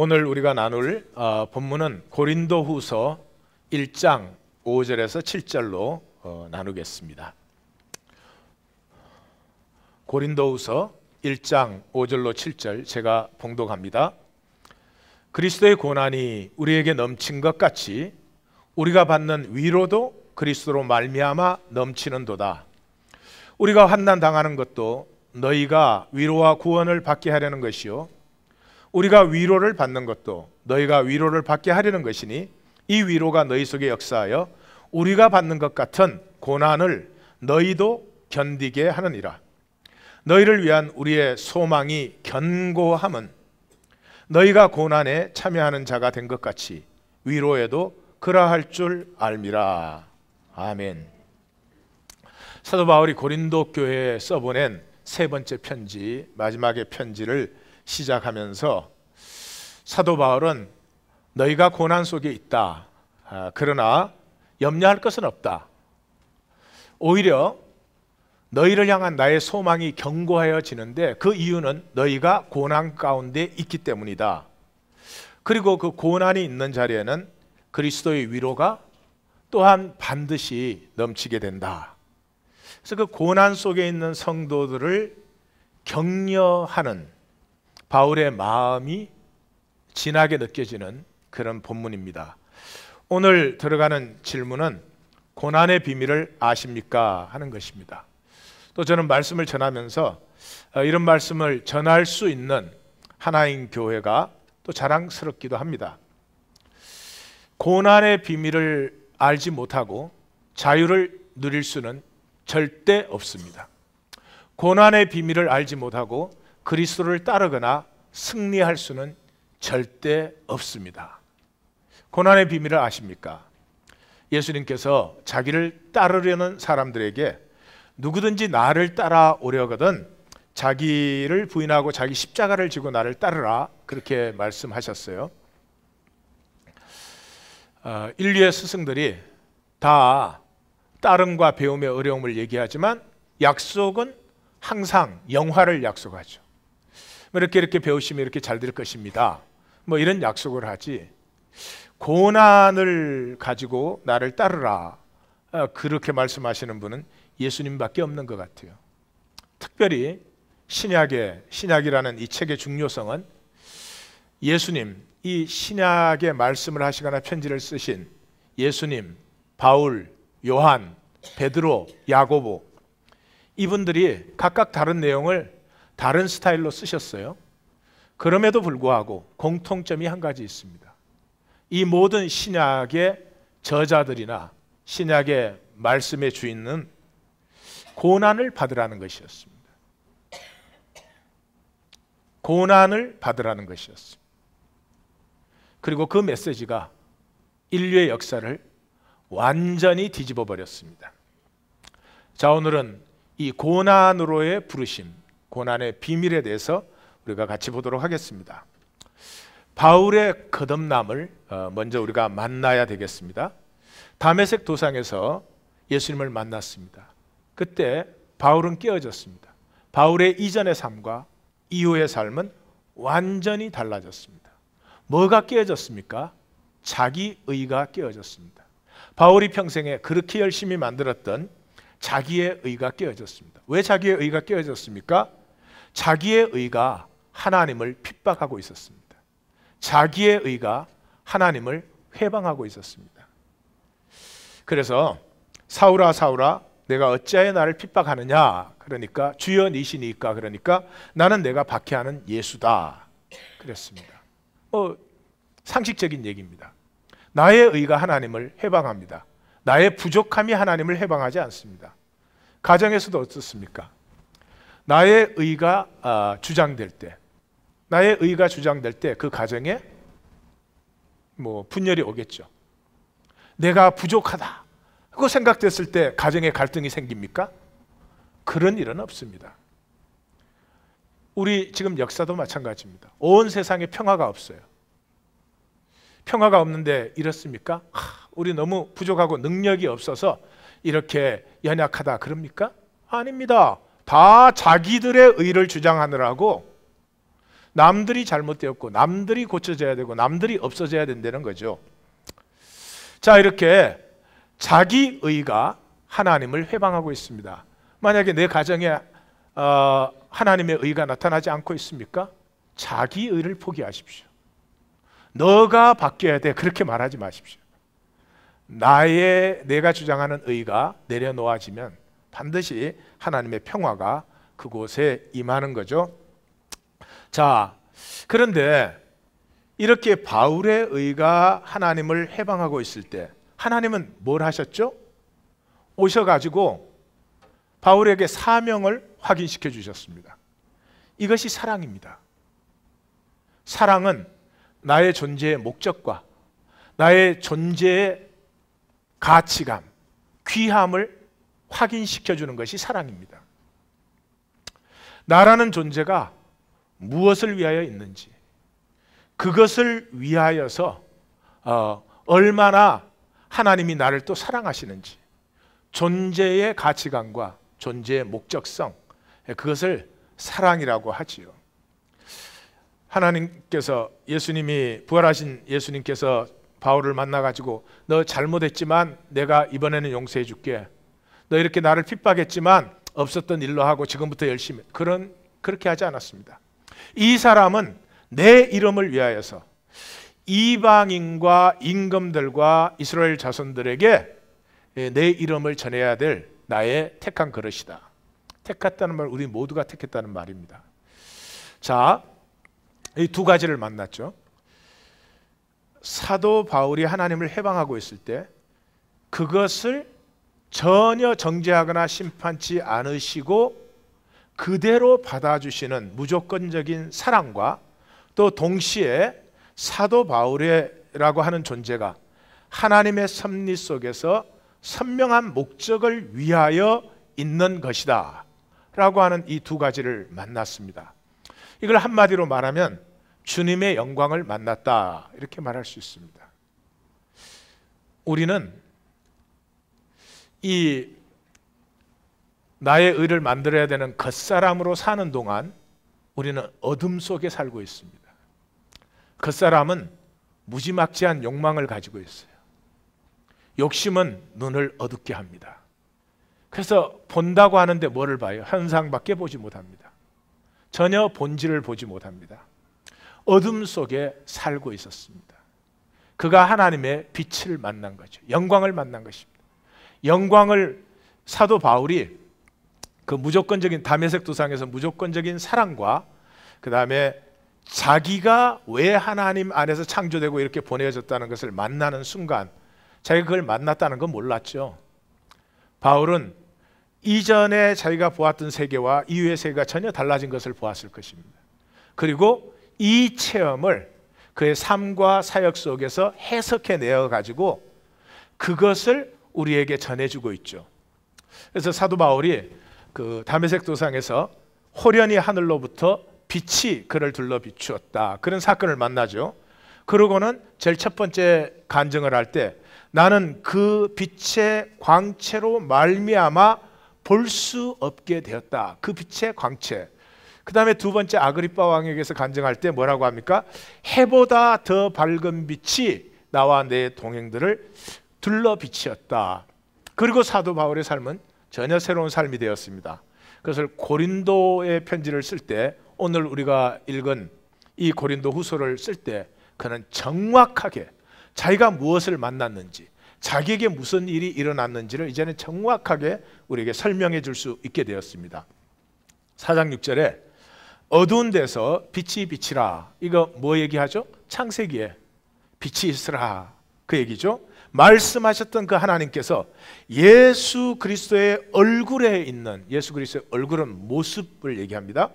오늘 우리가 나눌 어, 본문은 고린도후서 1장 5절에서 7절로 어, 나누겠습니다. 고린도후서 1장 5절로 7절 제가 봉독합니다. 그리스도의 고난이 우리에게 넘친 것 같이 우리가 받는 위로도 그리스도로 말미암아 넘치는도다. 우리가 환난 당하는 것도 너희가 위로와 구원을 받게 하려는 것이요 우리가 위로를 받는 것도 너희가 위로를 받게 하려는 것이니 이 위로가 너희 속에 역사하여 우리가 받는 것 같은 고난을 너희도 견디게 하느니라. 너희를 위한 우리의 소망이 견고함은 너희가 고난에 참여하는 자가 된 것 같이 위로에도 그러할 줄 알미라. 아멘. 사도 바울이 고린도 교회에 써보낸 세 번째 편지, 마지막의 편지를 시작하면서 사도 바울은 너희가 고난 속에 있다. 아, 그러나 염려할 것은 없다. 오히려 너희를 향한 나의 소망이 견고하여지는데 그 이유는 너희가 고난 가운데 있기 때문이다. 그리고 그 고난이 있는 자리에는 그리스도의 위로가 또한 반드시 넘치게 된다. 그래서 그 고난 속에 있는 성도들을 격려하는 바울의 마음이 진하게 느껴지는 그런 본문입니다. 오늘 들어가는 질문은 고난의 비밀을 아십니까? 하는 것입니다. 또 저는 말씀을 전하면서 어, 이런 말씀을 전할 수 있는 하나인 교회가 또 자랑스럽기도 합니다. 고난의 비밀을 알지 못하고 자유를 누릴 수는 절대 없습니다. 고난의 비밀을 알지 못하고 그리스도를 따르거나 승리할 수는 절대 없습니다. 고난의 비밀을 아십니까? 예수님께서 자기를 따르려는 사람들에게 누구든지 나를 따라오려거든 자기를 부인하고 자기 십자가를 지고 나를 따르라 그렇게 말씀하셨어요. 어, 인류의 스승들이 다 따름과 배움의 어려움을 얘기하지만 약속은 항상 영화를 약속하죠. 뭐 이렇게 이렇게 배우시면 이렇게 잘 될 것입니다. 뭐 이런 약속을 하지. 고난을 가지고 나를 따르라. 어, 그렇게 말씀하시는 분은 예수님밖에 없는 것 같아요. 특별히 신약의 신약이라는 이 책의 중요성은 예수님 이 신약의 말씀을 하시거나 편지를 쓰신 예수님, 바울, 요한, 베드로, 야고보 이분들이 각각 다른 내용을 다른 스타일로 쓰셨어요. 그럼에도 불구하고 공통점이 한 가지 있습니다. 이 모든 신약의 저자들이나 신약의 말씀의 주인은 고난을 받으라는 것이었습니다. 고난을 받으라는 것이었습니다. 그리고 그 메시지가 인류의 역사를 완전히 뒤집어 버렸습니다. 자, 오늘은 이 고난으로의 부르심, 고난의 비밀에 대해서 우리가 같이 보도록 하겠습니다. 바울의 거듭남을 어, 먼저 우리가 만나야 되겠습니다. 담에색 도상에서 예수님을 만났습니다. 그때 바울은 깨어졌습니다. 바울의 이전의 삶과 이후의 삶은 완전히 달라졌습니다. 뭐가 깨어졌습니까? 자기 의가 깨어졌습니다. 바울이 평생에 그렇게 열심히 만들었던 자기의 의가 깨어졌습니다. 왜 자기의 의가 깨어졌습니까? 자기의 의가 하나님을 핍박하고 있었습니다. 자기의 의가 하나님을 회방하고 있었습니다. 그래서 사울아 사울아 내가 어찌하여 나를 핍박하느냐 그러니까 주여 이시니까 그러니까 나는 내가 박해하는 예수다 그랬습니다. 뭐 상식적인 얘기입니다. 나의 의가 하나님을 해방합니다. 나의 부족함이 하나님을 해방하지 않습니다. 가정에서도 어떻습니까? 나의 의가 아, 주장될 때, 나의 의가 주장될 때 그 가정에 뭐 분열이 오겠죠. 내가 부족하다. 그 생각됐을 때 가정에 갈등이 생깁니까? 그런 일은 없습니다. 우리 지금 역사도 마찬가지입니다. 온 세상에 평화가 없어요. 평화가 없는데 이렇습니까? 하, 우리 너무 부족하고 능력이 없어서 이렇게 연약하다 그럽니까? 아닙니다. 다 자기들의 의를 주장하느라고 남들이 잘못되었고 남들이 고쳐져야 되고 남들이 없어져야 된다는 거죠. 자, 이렇게 자기 의가 하나님을 회방하고 있습니다. 만약에 내 가정에 어, 하나님의 의가 나타나지 않고 있습니까? 자기 의를 포기하십시오. 너가 바뀌어야 돼. 그렇게 말하지 마십시오. 나의 내가 주장하는 의가 내려놓아지면 반드시 하나님의 평화가 그곳에 임하는 거죠. 자, 그런데 이렇게 바울의 의가 하나님을 해방하고 있을 때 하나님은 뭘 하셨죠? 오셔가지고 바울에게 사명을 확인시켜 주셨습니다. 이것이 사랑입니다. 사랑은 나의 존재의 목적과 나의 존재의 가치감, 귀함을 확인시켜 주는 것이 사랑입니다. 나라는 존재가 무엇을 위하여 있는지, 그것을 위하여서 어, 얼마나 하나님이 나를 또 사랑하시는지, 존재의 가치관과 존재의 목적성, 그것을 사랑이라고 하지요. 하나님께서 예수님이 부활하신 예수님께서 바울을 만나 가지고 너 잘못했지만 내가 이번에는 용서해 줄게. 너 이렇게 나를 핍박했지만 없었던 일로 하고 지금부터 열심히 그런 그렇게 하지 않았습니다. 이 사람은 내 이름을 위하여서 이방인과 임금들과 이스라엘 자손들에게 예, 내 이름을 전해야 될 나의 택한 그릇이다. 택했다는 말 우리 모두가 택했다는 말입니다. 자, 이 두 가지를 만났죠. 사도 바울이 하나님을 해방하고 있을 때 그것을 전혀 정죄하거나 심판치 않으시고 그대로 받아주시는 무조건적인 사랑과 또 동시에 사도 바울이라고 하는 존재가 하나님의 섭리 속에서 선명한 목적을 위하여 있는 것이다. 라고 하는 이 두 가지를 만났습니다. 이걸 한마디로 말하면 주님의 영광을 만났다. 이렇게 말할 수 있습니다. 우리는 이 나의 의를 만들어야 되는 겉사람으로 사는 동안 우리는 어둠 속에 살고 있습니다. 겉사람은 무지막지한 욕망을 가지고 있어요. 욕심은 눈을 어둡게 합니다. 그래서 본다고 하는데 뭐를 봐요? 현상밖에 보지 못합니다. 전혀 본질을 보지 못합니다. 어둠 속에 살고 있었습니다. 그가 하나님의 빛을 만난 거죠. 영광을 만난 것입니다. 영광을 사도 바울이 그 무조건적인 담에색 도상에서 무조건적인 사랑과 그 다음에 자기가 왜 하나님 안에서 창조되고 이렇게 보내졌다는 것을 만나는 순간 자기가 그걸 만났다는 건 몰랐죠. 바울은 이전에 자기가 보았던 세계와 이후의 세계가 전혀 달라진 것을 보았을 것입니다. 그리고 이 체험을 그의 삶과 사역 속에서 해석해 내어 가지고 그것을 우리에게 전해주고 있죠. 그래서 사도 바울이 그 다메섹 도상에서 호련히 하늘로부터 빛이 그를 둘러 비추었다. 그런 사건을 만나죠. 그러고는 제일 첫 번째 간증을 할 때 나는 그 빛의 광채로 말미암아 볼 수 없게 되었다. 그 빛의 광채. 그 다음에 두 번째 아그리빠 왕에게서 간증할 때 뭐라고 합니까? 해보다 더 밝은 빛이 나와 내 동행들을 둘러비치었다. 그리고 사도 바울의 삶은 전혀 새로운 삶이 되었습니다. 그것을 고린도의 편지를 쓸 때 오늘 우리가 읽은 이 고린도 후서를 쓸 때 그는 정확하게 자기가 무엇을 만났는지 자기에게 무슨 일이 일어났는지를 이제는 정확하게 우리에게 설명해 줄 수 있게 되었습니다. 사장 6절에 어두운 데서 빛이 비치라. 이거 뭐 얘기하죠? 창세기에 빛이 있으라. 그 얘기죠. 말씀하셨던 그 하나님께서 예수 그리스도의 얼굴에 있는 예수 그리스도의 얼굴은 모습을 얘기합니다.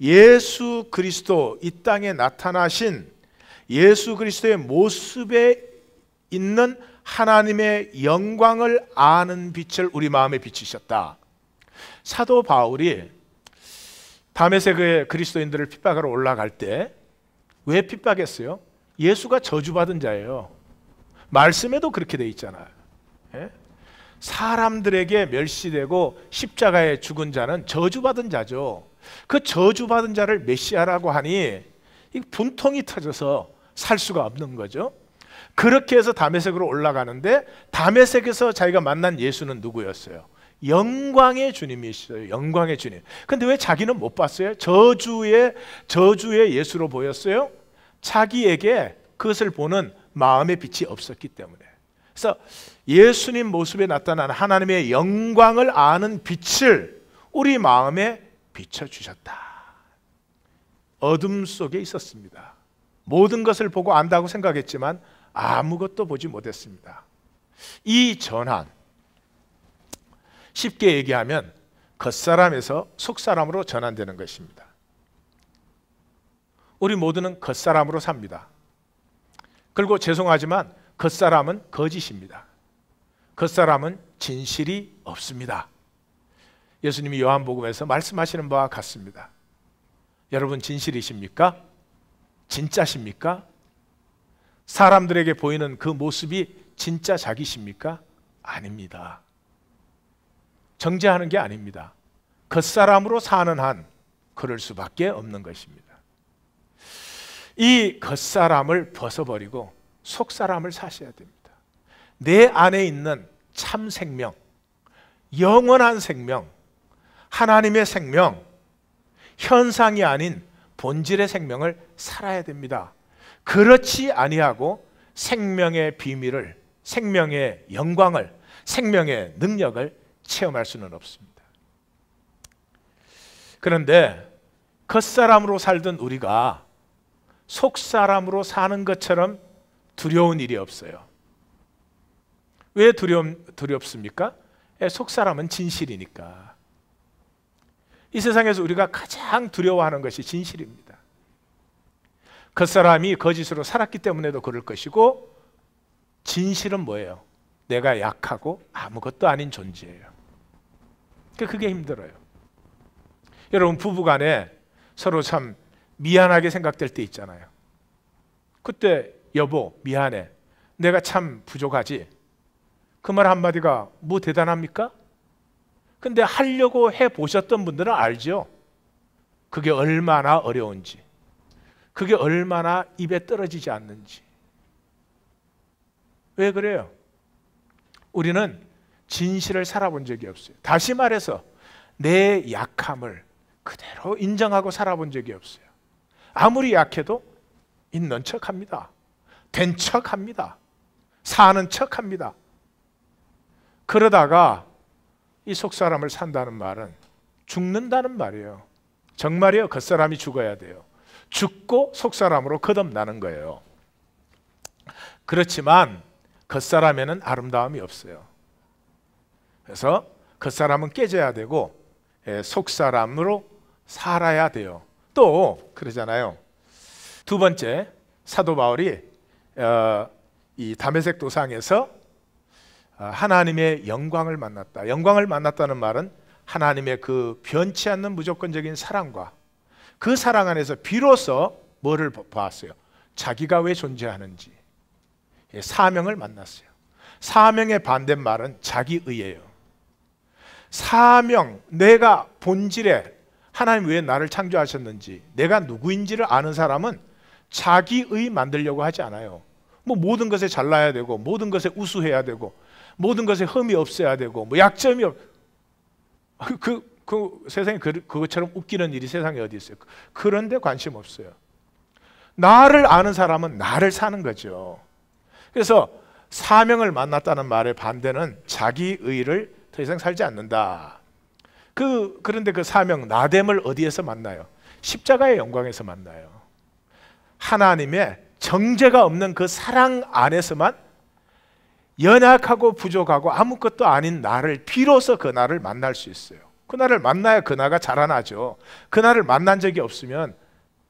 예수 그리스도 이 땅에 나타나신 예수 그리스도의 모습에 있는 하나님의 영광을 아는 빛을 우리 마음에 비치셨다. 사도 바울이 다메섹의 그리스도인들을 핍박하러 올라갈 때 왜 핍박했어요? 예수가 저주받은 자예요. 말씀에도 그렇게 돼 있잖아요. 예? 사람들에게 멸시되고 십자가에 죽은 자는 저주받은 자죠. 그 저주받은 자를 메시아라고 하니 분통이 터져서 살 수가 없는 거죠. 그렇게 해서 담에색으로 올라가는데 담에색에서 자기가 만난 예수는 누구였어요? 영광의 주님이시어 영광의 주님. 근데 왜 자기는 못 봤어요? 저주의 저주의 예수로 보였어요? 자기에게 그것을 보는 마음의 빛이 없었기 때문에. 그래서 예수님 모습에 나타난 하나님의 영광을 아는 빛을 우리 마음에 비춰주셨다. 어둠 속에 있었습니다. 모든 것을 보고 안다고 생각했지만 아무것도 보지 못했습니다. 이 전환, 쉽게 얘기하면 겉사람에서 속사람으로 전환되는 것입니다. 우리 모두는 겉사람으로 삽니다. 그리고 죄송하지만 그사람은 거짓입니다. 겉사람은 그 진실이 없습니다. 예수님이 요한복음에서 말씀하시는 바와 같습니다. 여러분 진실이십니까? 진짜십니까? 사람들에게 보이는 그 모습이 진짜 자기십니까? 아닙니다. 정죄하는 게 아닙니다. 겉사람으로 그 사는 한 그럴 수밖에 없는 것입니다. 이 겉사람을 벗어버리고 속사람을 사셔야 됩니다. 내 안에 있는 참 생명, 영원한 생명, 하나님의 생명, 현상이 아닌 본질의 생명을 살아야 됩니다. 그렇지 아니하고 생명의 비밀을, 생명의 영광을, 생명의 능력을 체험할 수는 없습니다. 그런데 겉사람으로 살던 우리가 속 사람으로 사는 것처럼 두려운 일이 없어요. 왜 두려움, 두렵습니까? 예, 속 사람은 진실이니까. 이 세상에서 우리가 가장 두려워하는 것이 진실입니다. 그 사람이 거짓으로 살았기 때문에도 그럴 것이고, 진실은 뭐예요? 내가 약하고 아무것도 아닌 존재예요. 그러니까 그게 힘들어요. 여러분, 부부간에 서로 참 미안하게 생각될 때 있잖아요. 그때 여보 미안해. 내가 참 부족하지. 그 말 한마디가 뭐 대단합니까? 근데 하려고 해 보셨던 분들은 알죠. 그게 얼마나 어려운지. 그게 얼마나 입에 떨어지지 않는지. 왜 그래요? 우리는 진실을 살아본 적이 없어요. 다시 말해서 내 약함을 그대로 인정하고 살아본 적이 없어요. 아무리 약해도 있는 척 합니다. 된척 합니다. 사는 척 합니다. 그러다가 이 속사람을 산다는 말은 죽는다는 말이에요. 정말이요. 겉사람이 그 죽어야 돼요. 죽고 속사람으로 거듭나는 거예요. 그렇지만 겉사람에는 그 아름다움이 없어요. 그래서 겉사람은 그 깨져야 되고 예, 속사람으로 살아야 돼요. 또 그러잖아요. 두 번째 사도 바울이 어, 이담메색 도상에서 어, 하나님의 영광을 만났다. 영광을 만났다는 말은 하나님의 그 변치 않는 무조건적인 사랑과 그 사랑 안에서 비로소 뭐를 보았어요? 자기가 왜 존재하는지 예, 사명을 만났어요. 사명의 반대말은 자기의예요. 사명, 내가 본질에 하나님 왜 나를 창조하셨는지 내가 누구인지를 아는 사람은 자기의 만들려고 하지 않아요. 뭐 모든 것에 잘나야 되고 모든 것에 우수해야 되고 모든 것에 흠이 없어야 되고 뭐 약점이 없. 그, 그, 그 세상에 그, 그것처럼 웃기는 일이 세상에 어디 있어요? 그런데 관심 없어요. 나를 아는 사람은 나를 사는 거죠. 그래서 사명을 만났다는 말의 반대는 자기 의를 더 이상 살지 않는다. 그, 그런데 그 사명, 나됨을 어디에서 만나요? 십자가의 영광에서 만나요. 하나님의 정제가 없는 그 사랑 안에서만 연약하고 부족하고 아무것도 아닌 나를 비로소 그 나를 만날 수 있어요. 그 나를 만나야 그 나가 자라나죠. 그 나를 만난 적이 없으면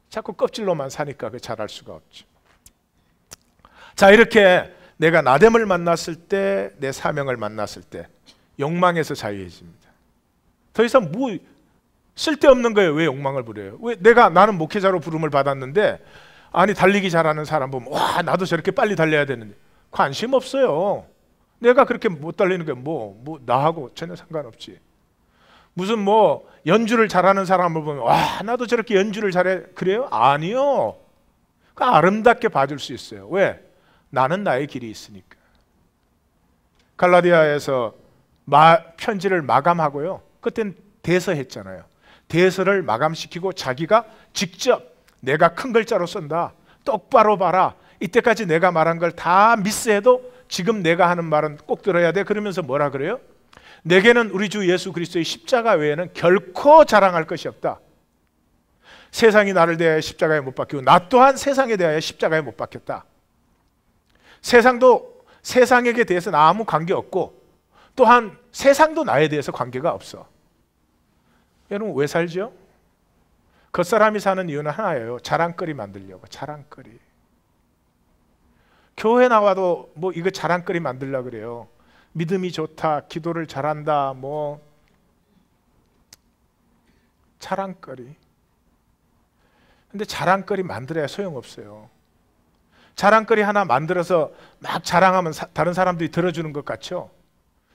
자꾸 껍질로만 사니까 그 자랄 수가 없죠. 자, 이렇게 내가 나됨을 만났을 때, 내 사명을 만났을 때, 욕망에서 자유해집니다. 더 이상 뭐 쓸데없는 거예요. 왜 욕망을 부려요? 왜 내가 나는 목회자로 부름을 받았는데 아니 달리기 잘하는 사람 보면 와 나도 저렇게 빨리 달려야 되는데 관심 없어요. 내가 그렇게 못 달리는 게뭐뭐 뭐 나하고 전혀 상관없지. 무슨 뭐 연주를 잘하는 사람을 보면 와 나도 저렇게 연주를 잘해 그래요? 아니요. 그 아름답게 봐줄 수 있어요. 왜? 나는 나의 길이 있으니까. 갈라디아에서 마, 편지를 마감하고요. 그땐 대서했잖아요. 대서를 마감시키고 자기가 직접 내가 큰 글자로 쓴다. 똑바로 봐라. 이때까지 내가 말한 걸 다 미스해도 지금 내가 하는 말은 꼭 들어야 돼. 그러면서 뭐라 그래요? 내게는 우리 주 예수 그리스도의 십자가 외에는 결코 자랑할 것이 없다. 세상이 나를 대하여 십자가에 못 박히고 나 또한 세상에 대하여 십자가에 못 박혔다. 세상도 세상에게 대해서는 아무 관계 없고 또한 세상도 나에 대해서 관계가 없어. 여러분 왜 살죠? 겉사람이 사는 이유는 하나예요. 자랑거리 만들려고. 자랑거리. 교회 나와도 뭐 이거 자랑거리 만들려 그래요. 믿음이 좋다, 기도를 잘한다, 뭐 자랑거리. 근데 자랑거리 만들어야 소용없어요. 자랑거리 하나 만들어서 막 자랑하면 사, 다른 사람들이 들어주는 것 같죠?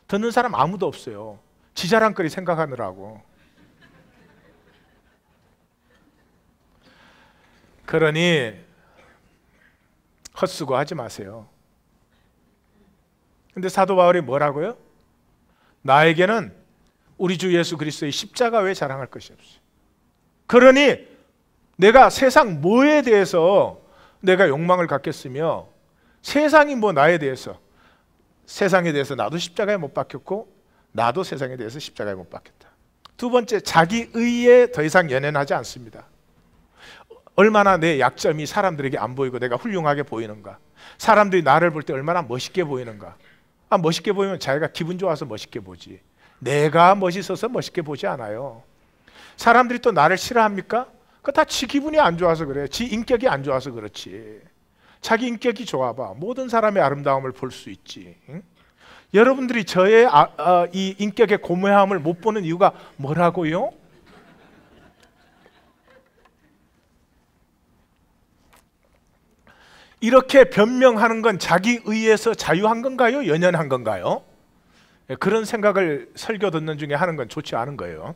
듣는 사람 아무도 없어요. 지 자랑거리 생각하느라고. 그러니 헛수고하지 마세요. 근데 사도 바울이 뭐라고요? 나에게는 우리 주 예수 그리스도의 십자가 외 자랑할 것이 없어요. 그러니 내가 세상 뭐에 대해서 내가 욕망을 갖겠으며 세상이 뭐 나에 대해서 세상에 대해서 나도 십자가에 못 박혔고 나도 세상에 대해서 십자가에 못 박혔다. 두 번째 자기 의에 더 이상 연연하지 않습니다. 얼마나 내 약점이 사람들에게 안 보이고 내가 훌륭하게 보이는가? 사람들이 나를 볼 때 얼마나 멋있게 보이는가? 아, 멋있게 보이면 자기가 기분 좋아서 멋있게 보지. 내가 멋있어서 멋있게 보지 않아요. 사람들이 또 나를 싫어합니까? 그거다 지 기분이 안 좋아서 그래. 지 인격이 안 좋아서 그렇지. 자기 인격이 좋아봐. 모든 사람의 아름다움을 볼 수 있지. 응? 여러분들이 저의 아, 아, 이 인격의 고매함을 못 보는 이유가 뭐라고요? 이렇게 변명하는 건 자기 의에서 자유한 건가요? 연연한 건가요? 예, 그런 생각을 설교 듣는 중에 하는 건 좋지 않은 거예요.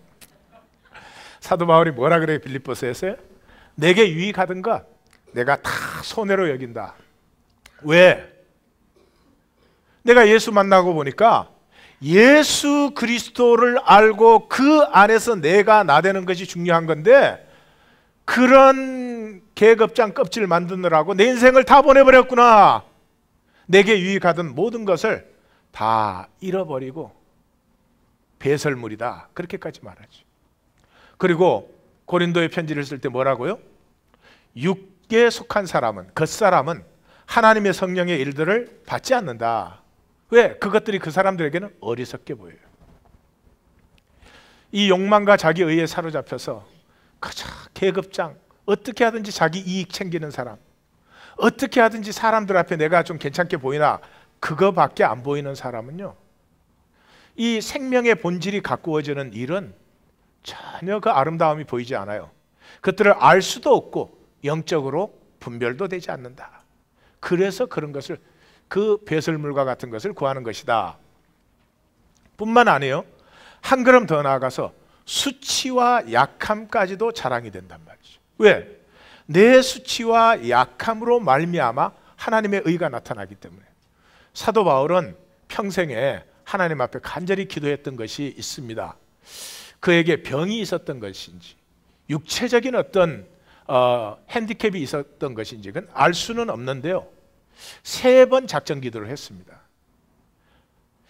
사도 바울이 뭐라 그래요? 빌립보서에서 내게 유익하든가 내가 다 손해로 여긴다. 왜? 내가 예수 만나고 보니까 예수 그리스도를 알고 그 안에서 내가 나되는 것이 중요한 건데 그런 계급장 껍질 만드느라고 내 인생을 다 보내버렸구나. 내게 유익하던 모든 것을 다 잃어버리고 배설물이다. 그렇게까지 말하지 그리고 고린도의 편지를 쓸 때 뭐라고요? 육에 속한 사람은, 겉사람은 하나님의 성령의 일들을 받지 않는다. 왜? 그것들이 그 사람들에게는 어리석게 보여요. 이 욕망과 자기 의에 사로잡혀서 그저 계급장, 어떻게 하든지 자기 이익 챙기는 사람, 어떻게 하든지 사람들 앞에 내가 좀 괜찮게 보이나 그거밖에 안 보이는 사람은요. 이 생명의 본질이 가꾸어지는 일은 전혀 그 아름다움이 보이지 않아요. 그들을 알 수도 없고 영적으로 분별도 되지 않는다. 그래서 그런 것을 그 배설물과 같은 것을 구하는 것이다. 뿐만 아니에요. 한 걸음 더 나아가서 수치와 약함까지도 자랑이 된답니다. 왜? 내 수치와 약함으로 말미암아 하나님의 의가 나타나기 때문에 사도 바울은 평생에 하나님 앞에 간절히 기도했던 것이 있습니다. 그에게 병이 있었던 것인지 육체적인 어떤 어, 핸디캡이 있었던 것인지 그알 수는 없는데요. 세 번 작전 기도를 했습니다.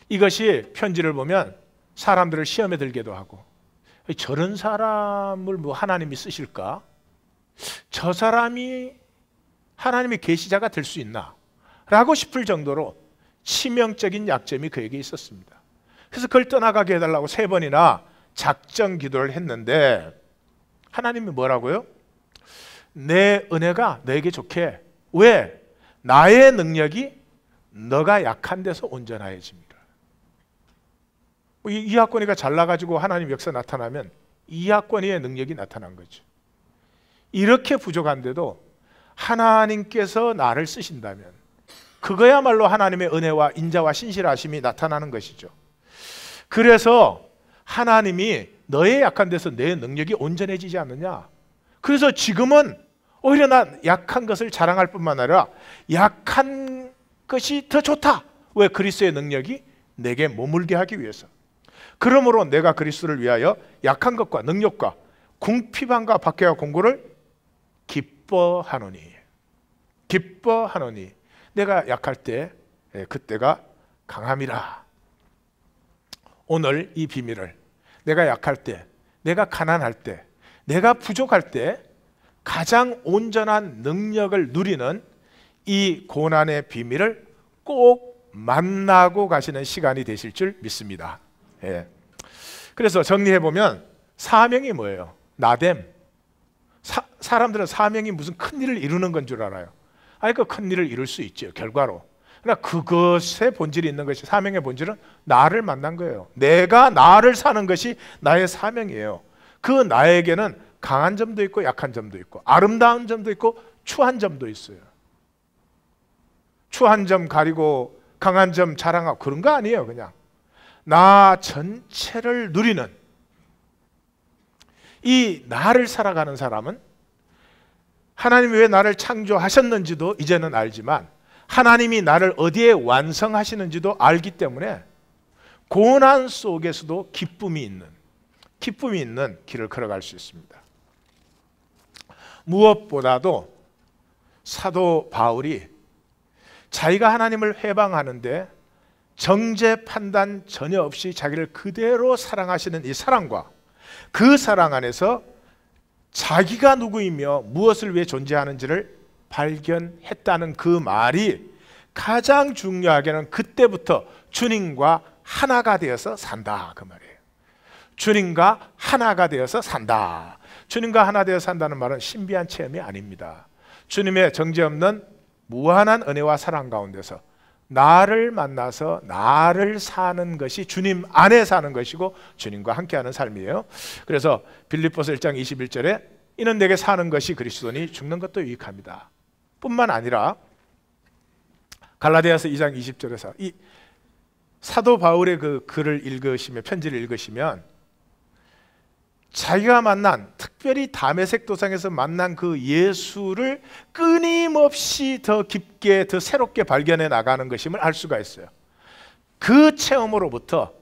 이것이 편지를 보면 사람들을 시험에 들게도 하고 저런 사람을 뭐 하나님이 쓰실까? 저 사람이 하나님의 계시자가 될 수 있나? 라고 싶을 정도로 치명적인 약점이 그에게 있었습니다. 그래서 그걸 떠나가게 해달라고 세 번이나 작정 기도를 했는데 하나님이 뭐라고요? 내 은혜가 너에게 좋게 왜? 나의 능력이 너가 약한 데서 온전하여집니다. 이학권이가 잘나가지고 하나님 역사 나타나면 이학권이의 능력이 나타난 거죠. 이렇게 부족한데도 하나님께서 나를 쓰신다면 그거야말로 하나님의 은혜와 인자와 신실하심이 나타나는 것이죠. 그래서 하나님이 너의 약한 데서 내 능력이 온전해지지 않느냐. 그래서 지금은 오히려 난 약한 것을 자랑할 뿐만 아니라 약한 것이 더 좋다. 왜그리스의 능력이 내게 머물게 하기 위해서. 그러므로 내가 그리스도를 위하여 약한 것과 능력과 궁핍함과 박해와 공고를 기뻐하노니 기뻐하노니 내가 약할 때 예, 그때가 강함이라 오늘 이 비밀을 내가 약할 때 내가 가난할 때 내가 부족할 때 가장 온전한 능력을 누리는 이 고난의 비밀을 꼭 만나고 가시는 시간이 되실 줄 믿습니다. 예. 그래서 정리해 보면 사명이 뭐예요? 나됨, 사람들은 사명이 무슨 큰 일을 이루는 건 줄 알아요. 아 그큰 일을 이룰 수 있죠, 결과로. 그러나 그러니까 그것의 본질이 있는 것이 사명의 본질은 나를 만난 거예요. 내가 나를 사는 것이 나의 사명이에요. 그 나에게는 강한 점도 있고 약한 점도 있고 아름다운 점도 있고 추한 점도 있어요. 추한 점 가리고 강한 점 자랑하고 그런 거 아니에요, 그냥. 나 전체를 누리는 이 나를 살아가는 사람은 하나님이 왜 나를 창조하셨는지도 이제는 알지만 하나님이 나를 어디에 완성하시는지도 알기 때문에 고난 속에서도 기쁨이 있는 기쁨이 있는 길을 걸어갈 수 있습니다. 무엇보다도 사도 바울이 자기가 하나님을 해방하는데 정제 판단 전혀 없이 자기를 그대로 사랑하시는 이 사랑과 그 사랑 안에서 자기가 누구이며 무엇을 위해 존재하는지를 발견했다는 그 말이 가장 중요하게는 그때부터 주님과 하나가 되어서 산다 그 말이에요. 주님과 하나가 되어서 산다. 주님과 하나 되어 산다는 말은 신비한 체험이 아닙니다. 주님의 정제없는 무한한 은혜와 사랑 가운데서 나를 만나서 나를 사는 것이 주님 안에 사는 것이고 주님과 함께하는 삶이에요. 그래서 빌립보서 1장 21절에 이는 내게 사는 것이 그리스도니 죽는 것도 유익합니다. 뿐만 아니라 갈라디아서 2장 20절에서 이 사도 바울의 그 글을 읽으시며 편지를 읽으시면 자기가 만난 특별히 담에색 도상에서 만난 그 예수를 끊임없이 더 깊게 더 새롭게 발견해 나가는 것임을 알 수가 있어요. 그 체험으로부터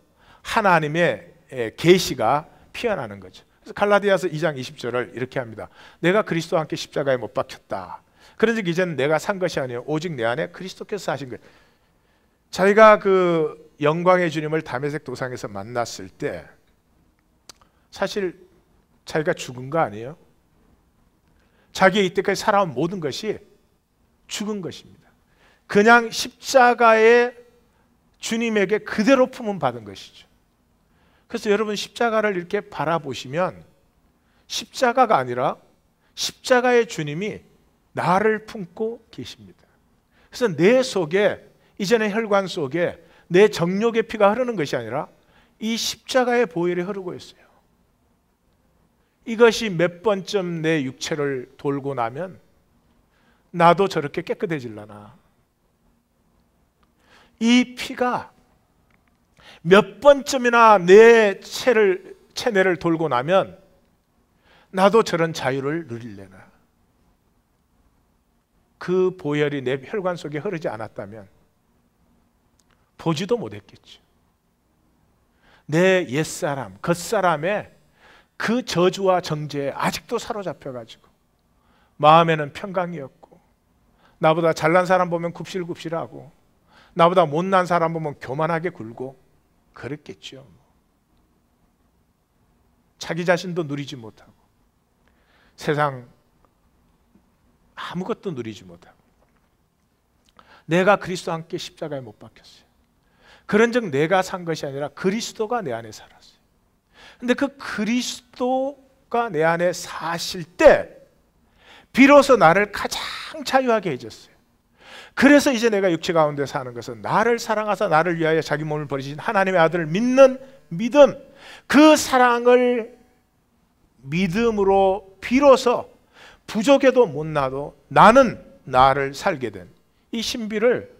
하나님의 계시가 피어나는 거죠. 그래서 갈라디아서 2장 20절을 이렇게 합니다. 내가 그리스도와 함께 십자가에 못 박혔다. 그런즉 이제는 내가 산 것이 아니요 오직 내 안에 그리스도께서 하신 것. 자기가 그 영광의 주님을 담에색 도상에서 만났을 때 사실 자기가 죽은 거 아니에요? 자기의 이때까지 살아온 모든 것이 죽은 것입니다. 그냥 십자가에 주님에게 그대로 품은 받은 것이죠. 그래서 여러분 십자가를 이렇게 바라보시면 십자가가 아니라 십자가의 주님이 나를 품고 계십니다. 그래서 내 속에 이전의 혈관 속에 내 정력의 피가 흐르는 것이 아니라 이 십자가의 보혈이 흐르고 있어요. 이것이 몇 번쯤 내 육체를 돌고 나면 나도 저렇게 깨끗해질라나. 이 피가 몇 번쯤이나 내 체를, 체내를 돌고 나면 나도 저런 자유를 누릴래나. 그 보혈이 내 혈관 속에 흐르지 않았다면 보지도 못했겠지. 내 옛사람, 겉사람의 그 저주와 정죄에 아직도 사로잡혀가지고 마음에는 평강이었고 나보다 잘난 사람 보면 굽실굽실하고 나보다 못난 사람 보면 교만하게 굴고 그랬겠죠. 자기 자신도 누리지 못하고 세상 아무것도 누리지 못하고 내가 그리스도 와 함께 십자가에 못 박혔어요. 그런즉 내가 산 것이 아니라 그리스도가 내 안에 살았어요. 근데 그 그리스도가 내 안에 사실 때 비로소 나를 가장 자유하게 해줬어요. 그래서 이제 내가 육체 가운데 사는 것은 나를 사랑하사 나를 위하여 자기 몸을 버리신 하나님의 아들을 믿는 믿음, 그 사랑을 믿음으로 비로소 부족해도 못나도 나는 나를 살게 된 이 신비를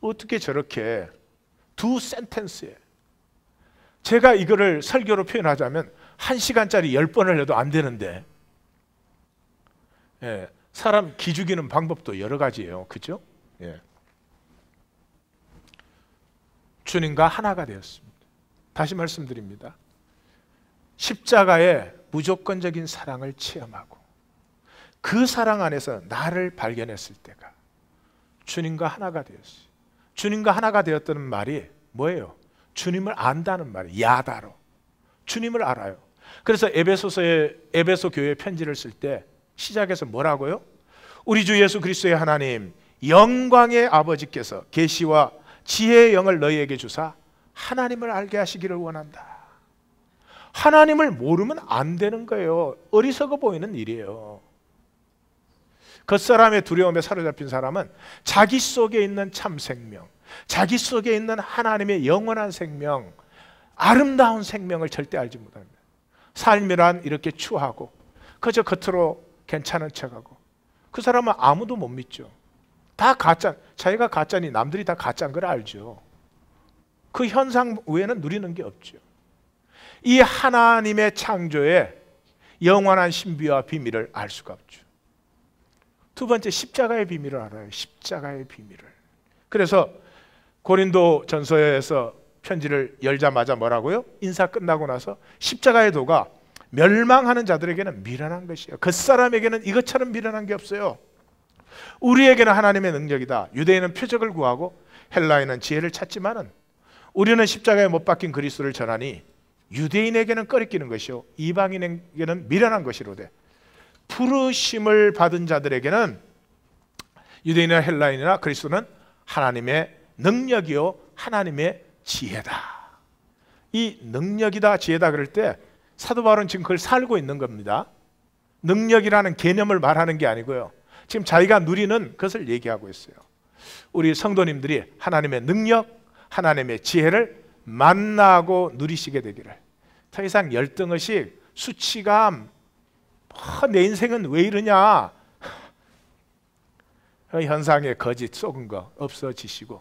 어떻게 저렇게 두 센텐스에 제가 이거를 설교로 표현하자면 한시간짜리열번을 해도 안 되는데 예, 사람 기죽이는 방법도 여러 가지예요. 그죠? 예. 주님과 하나가 되었습니다. 다시 말씀드립니다. 십자가의 무조건적인 사랑을 체험하고 그 사랑 안에서 나를 발견했을 때가 주님과 하나가 되었어요. 주님과 하나가 되었다는 말이 뭐예요? 주님을 안다는 말이에요. 야다로. 주님을 알아요. 그래서 에베소서에 에베소 교회 편지를 쓸 때 시작해서 뭐라고요? 우리 주 예수 그리스도의 하나님 영광의 아버지께서 계시와 지혜의 영을 너희에게 주사 하나님을 알게 하시기를 원한다. 하나님을 모르면 안 되는 거예요. 어리석어 보이는 일이에요. 그사람의 두려움에 사로잡힌 사람은 자기 속에 있는 참 생명, 자기 속에 있는 하나님의 영원한 생명, 아름다운 생명을 절대 알지 못합니다. 삶이란 이렇게 추하고 그저 겉으로 괜찮은 척하고 그 사람은 아무도 못 믿죠. 다 가짜, 자기가 가짜니 남들이 다 가짜인 걸 알죠. 그 현상 외에는 누리는 게 없죠. 이 하나님의 창조에 영원한 신비와 비밀을 알 수가 없죠. 두 번째 십자가의 비밀을 알아요. 십자가의 비밀을. 그래서 고린도 전서에서 편지를 열자마자 뭐라고요? 인사 끝나고 나서 십자가의 도가 멸망하는 자들에게는 미련한 것이요그 사람에게는 이것처럼 미련한 게 없어요. 우리에게는 하나님의 능력이다. 유대인은 표적을 구하고 헬라인은 지혜를 찾지만은 우리는 십자가에 못 박힌 그리스도를 전하니 유대인에게는 꺼리끼는 것이요 이방인에게는 미련한 것이로되 부르심을 받은 자들에게는 유대인이나 헬라인이나 그리스도는 하나님의 능력이요 하나님의 지혜다. 이 능력이다 지혜다 그럴 때 사도 바울은 지금 그걸 살고 있는 겁니다. 능력이라는 개념을 말하는 게 아니고요. 지금 자기가 누리는 것을 얘기하고 있어요. 우리 성도님들이 하나님의 능력, 하나님의 지혜를 만나고 누리시게 되기를. 더 이상 열등의식, 수치감, 어, 내 인생은 왜 이러냐. 현상에 거짓 속은 거 없어지시고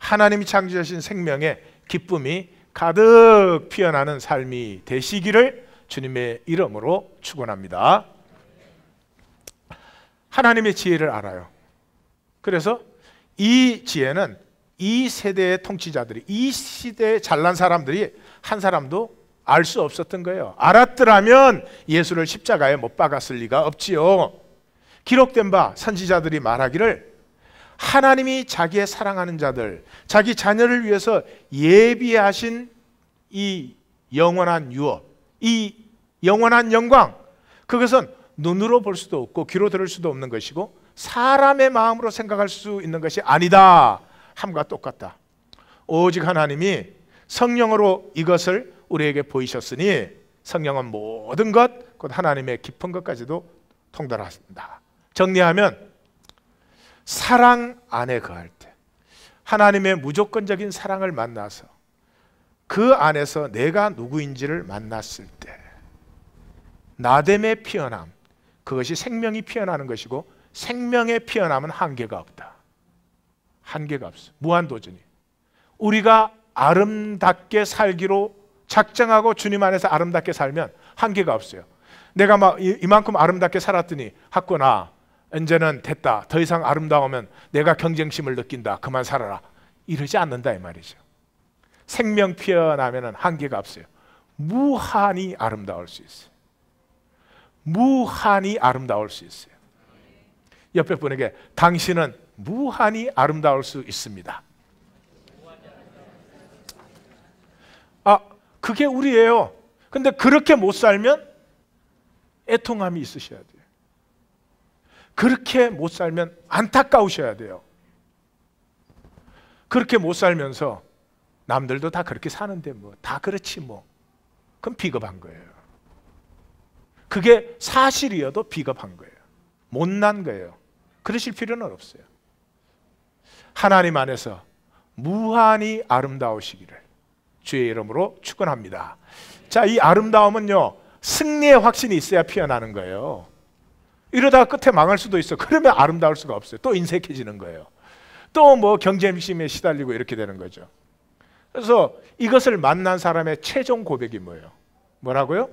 하나님이 창조하신 생명의 기쁨이 가득 피어나는 삶이 되시기를 주님의 이름으로 축원합니다. 하나님의 지혜를 알아요. 그래서 이 지혜는 이 세대의 통치자들이 이 시대의 잘난 사람들이 한 사람도 알 수 없었던 거예요. 알았더라면 예수를 십자가에 못 박았을 리가 없지요. 기록된 바 선지자들이 말하기를 하나님이 자기의 사랑하는 자들, 자기 자녀를 위해서 예비하신 이 영원한 유업, 이 영원한 영광, 그것은 눈으로 볼 수도 없고 귀로 들을 수도 없는 것이고 사람의 마음으로 생각할 수 있는 것이 아니다. 함과 똑같다. 오직 하나님이 성령으로 이것을 우리에게 보이셨으니 성령은 모든 것, 곧 하나님의 깊은 것까지도 통달하신다. 정리하면 사랑 안에 거할 때 하나님의 무조건적인 사랑을 만나서 그 안에서 내가 누구인지를 만났을 때 나됨의 피어남 그것이 생명이 피어나는 것이고 생명의 피어남은 한계가 없다. 한계가 없어. 무한 도전이. 우리가 아름답게 살기로 작정하고 주님 안에서 아름답게 살면 한계가 없어요. 내가 막 이만큼 아름답게 살았더니 하구나 이제는 됐다. 더 이상 아름다우면 내가 경쟁심을 느낀다. 그만 살아라. 이러지 않는다 이 말이죠. 생명 피어나면은 한계가 없어요. 무한히 아름다울 수 있어요. 무한히 아름다울 수 있어요. 옆에 분에게 당신은 무한히 아름다울 수 있습니다. 아, 그게 우리예요. 근데 그렇게 못 살면 애통함이 있으셔야 돼요. 그렇게 못 살면 안타까우셔야 돼요. 그렇게 못 살면서 남들도 다 그렇게 사는데 뭐, 다 그렇지 뭐. 그럼 비겁한 거예요. 그게 사실이어도 비겁한 거예요. 못난 거예요. 그러실 필요는 없어요. 하나님 안에서 무한히 아름다우시기를 주의 이름으로 축원합니다. 자, 이 아름다움은요. 승리의 확신이 있어야 피어나는 거예요. 이러다가 끝에 망할 수도 있어. 그러면 아름다울 수가 없어요. 또 인색해지는 거예요. 또 뭐 경쟁심에 시달리고 이렇게 되는 거죠. 그래서 이것을 만난 사람의 최종 고백이 뭐예요? 뭐라고요?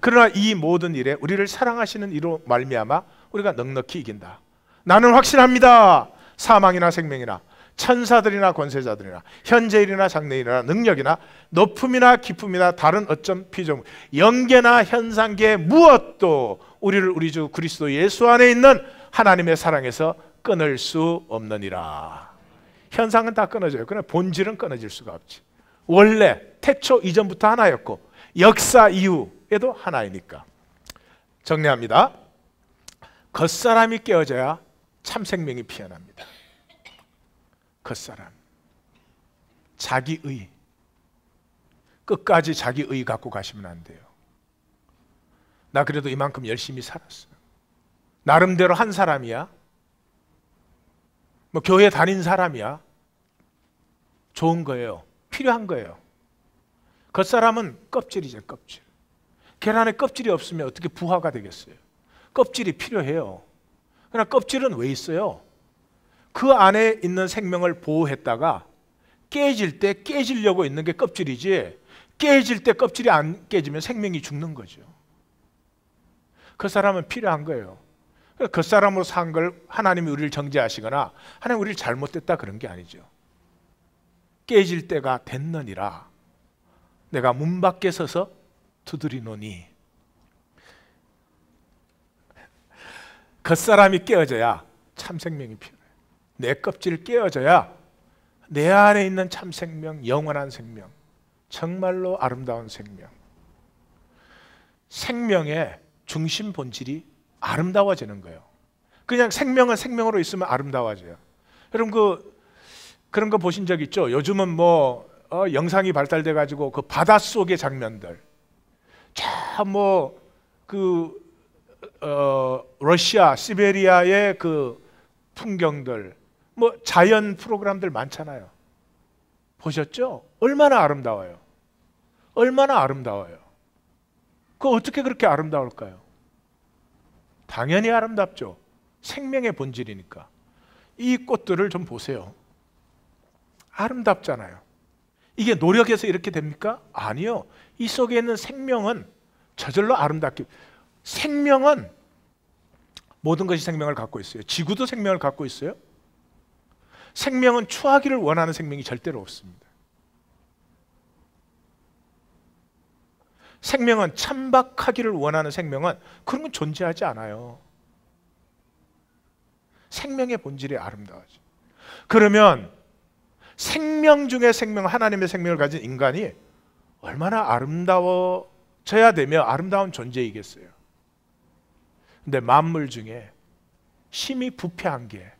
그러나 이 모든 일에 우리를 사랑하시는 이로 말미암아 우리가 넉넉히 이긴다. 나는 확신합니다. 사망이나 생명이나 천사들이나 권세자들이나 현재일이나 장래일이나 능력이나 높음이나 기쁨이나 다른 어쩜 피조물 영계나 현상계 무엇도 우리를 우리 주 그리스도 예수 안에 있는 하나님의 사랑에서 끊을 수 없느니라. 현상은 다 끊어져요. 그러나 본질은 끊어질 수가 없지. 원래 태초 이전부터 하나였고 역사 이후에도 하나이니까. 정리합니다. 겉사람이 깨어져야 참 생명이 피어납니다. 겉사람. 자기의. 끝까지 자기의 갖고 가시면 안 돼요. 나 그래도 이만큼 열심히 살았어. 나름대로 한 사람이야. 뭐 교회 다닌 사람이야. 좋은 거예요. 필요한 거예요. 겉사람은 그 껍질이죠, 껍질. 계란에 껍질이 없으면 어떻게 부화가 되겠어요? 껍질이 필요해요. 그러나 껍질은 왜 있어요? 그 안에 있는 생명을 보호했다가 깨질 때 깨지려고 있는 게 껍질이지 깨질 때 껍질이 안 깨지면 생명이 죽는 거죠. 그 사람은 필요한 거예요. 그러니까 그 사람으로 산 걸 하나님이 우리를 정죄하시거나 하나님 우리를 잘못됐다 그런 게 아니죠. 깨질 때가 됐느니라 내가 문 밖에 서서 두드리노니 겉사람이 그 깨어져야 참생명이 필요해내 껍질 깨어져야 내 안에 있는 참생명, 영원한 생명, 정말로 아름다운 생명. 생명의 중심 본질이 아름다워지는 거예요. 그냥 생명은 생명으로 있으면 아름다워져요. 여러분 그 그런 거 보신 적 있죠? 요즘은 뭐 어, 영상이 발달돼 가지고 그 바다 속의 장면들, 참 뭐그 어, 러시아 시베리아의 그 풍경들, 뭐 자연 프로그램들 많잖아요. 보셨죠? 얼마나 아름다워요. 얼마나 아름다워요. 그 어떻게 그렇게 아름다울까요? 당연히 아름답죠. 생명의 본질이니까. 이 꽃들을 좀 보세요. 아름답잖아요. 이게 노력해서 이렇게 됩니까? 아니요. 이 속에 있는 생명은 저절로 아름답게 생명은 모든 것이 생명을 갖고 있어요. 지구도 생명을 갖고 있어요. 생명은 추하기를 원하는 생명이 절대로 없습니다. 생명은 참박하기를 원하는 생명은 그런 건 존재하지 않아요. 생명의 본질이 아름다워지. 그러면 생명 중에 생명, 하나님의 생명을 가진 인간이 얼마나 아름다워져야 되며 아름다운 존재이겠어요. 근데 만물 중에 심히 부패한 게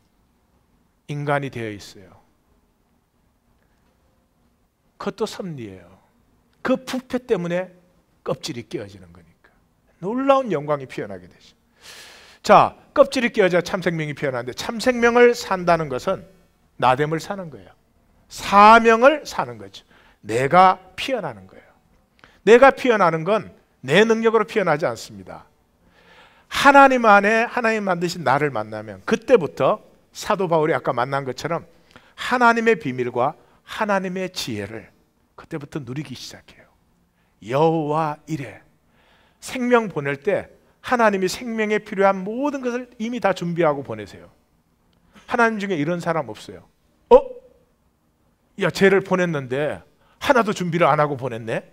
인간이 되어 있어요. 그것도 섭리예요. 그 부패 때문에 껍질이 깨어지는 거니까 놀라운 영광이 피어나게 되죠. 자, 껍질이 깨어져 참생명이 피어나는데 참생명을 산다는 것은 나됨을 사는 거예요. 사명을 사는 거죠. 내가 피어나는 거예요. 내가 피어나는 건 내 능력으로 피어나지 않습니다. 하나님 안에 하나님 만드신 나를 만나면 그때부터 사도 바울이 아까 만난 것처럼 하나님의 비밀과 하나님의 지혜를 그때부터 누리기 시작해요. 여호와 이래 생명 보낼 때 하나님이 생명에 필요한 모든 것을 이미 다 준비하고 보내세요. 하나님 중에 이런 사람 없어요. 어? 야, 쟤를 보냈는데 하나도 준비를 안 하고 보냈네?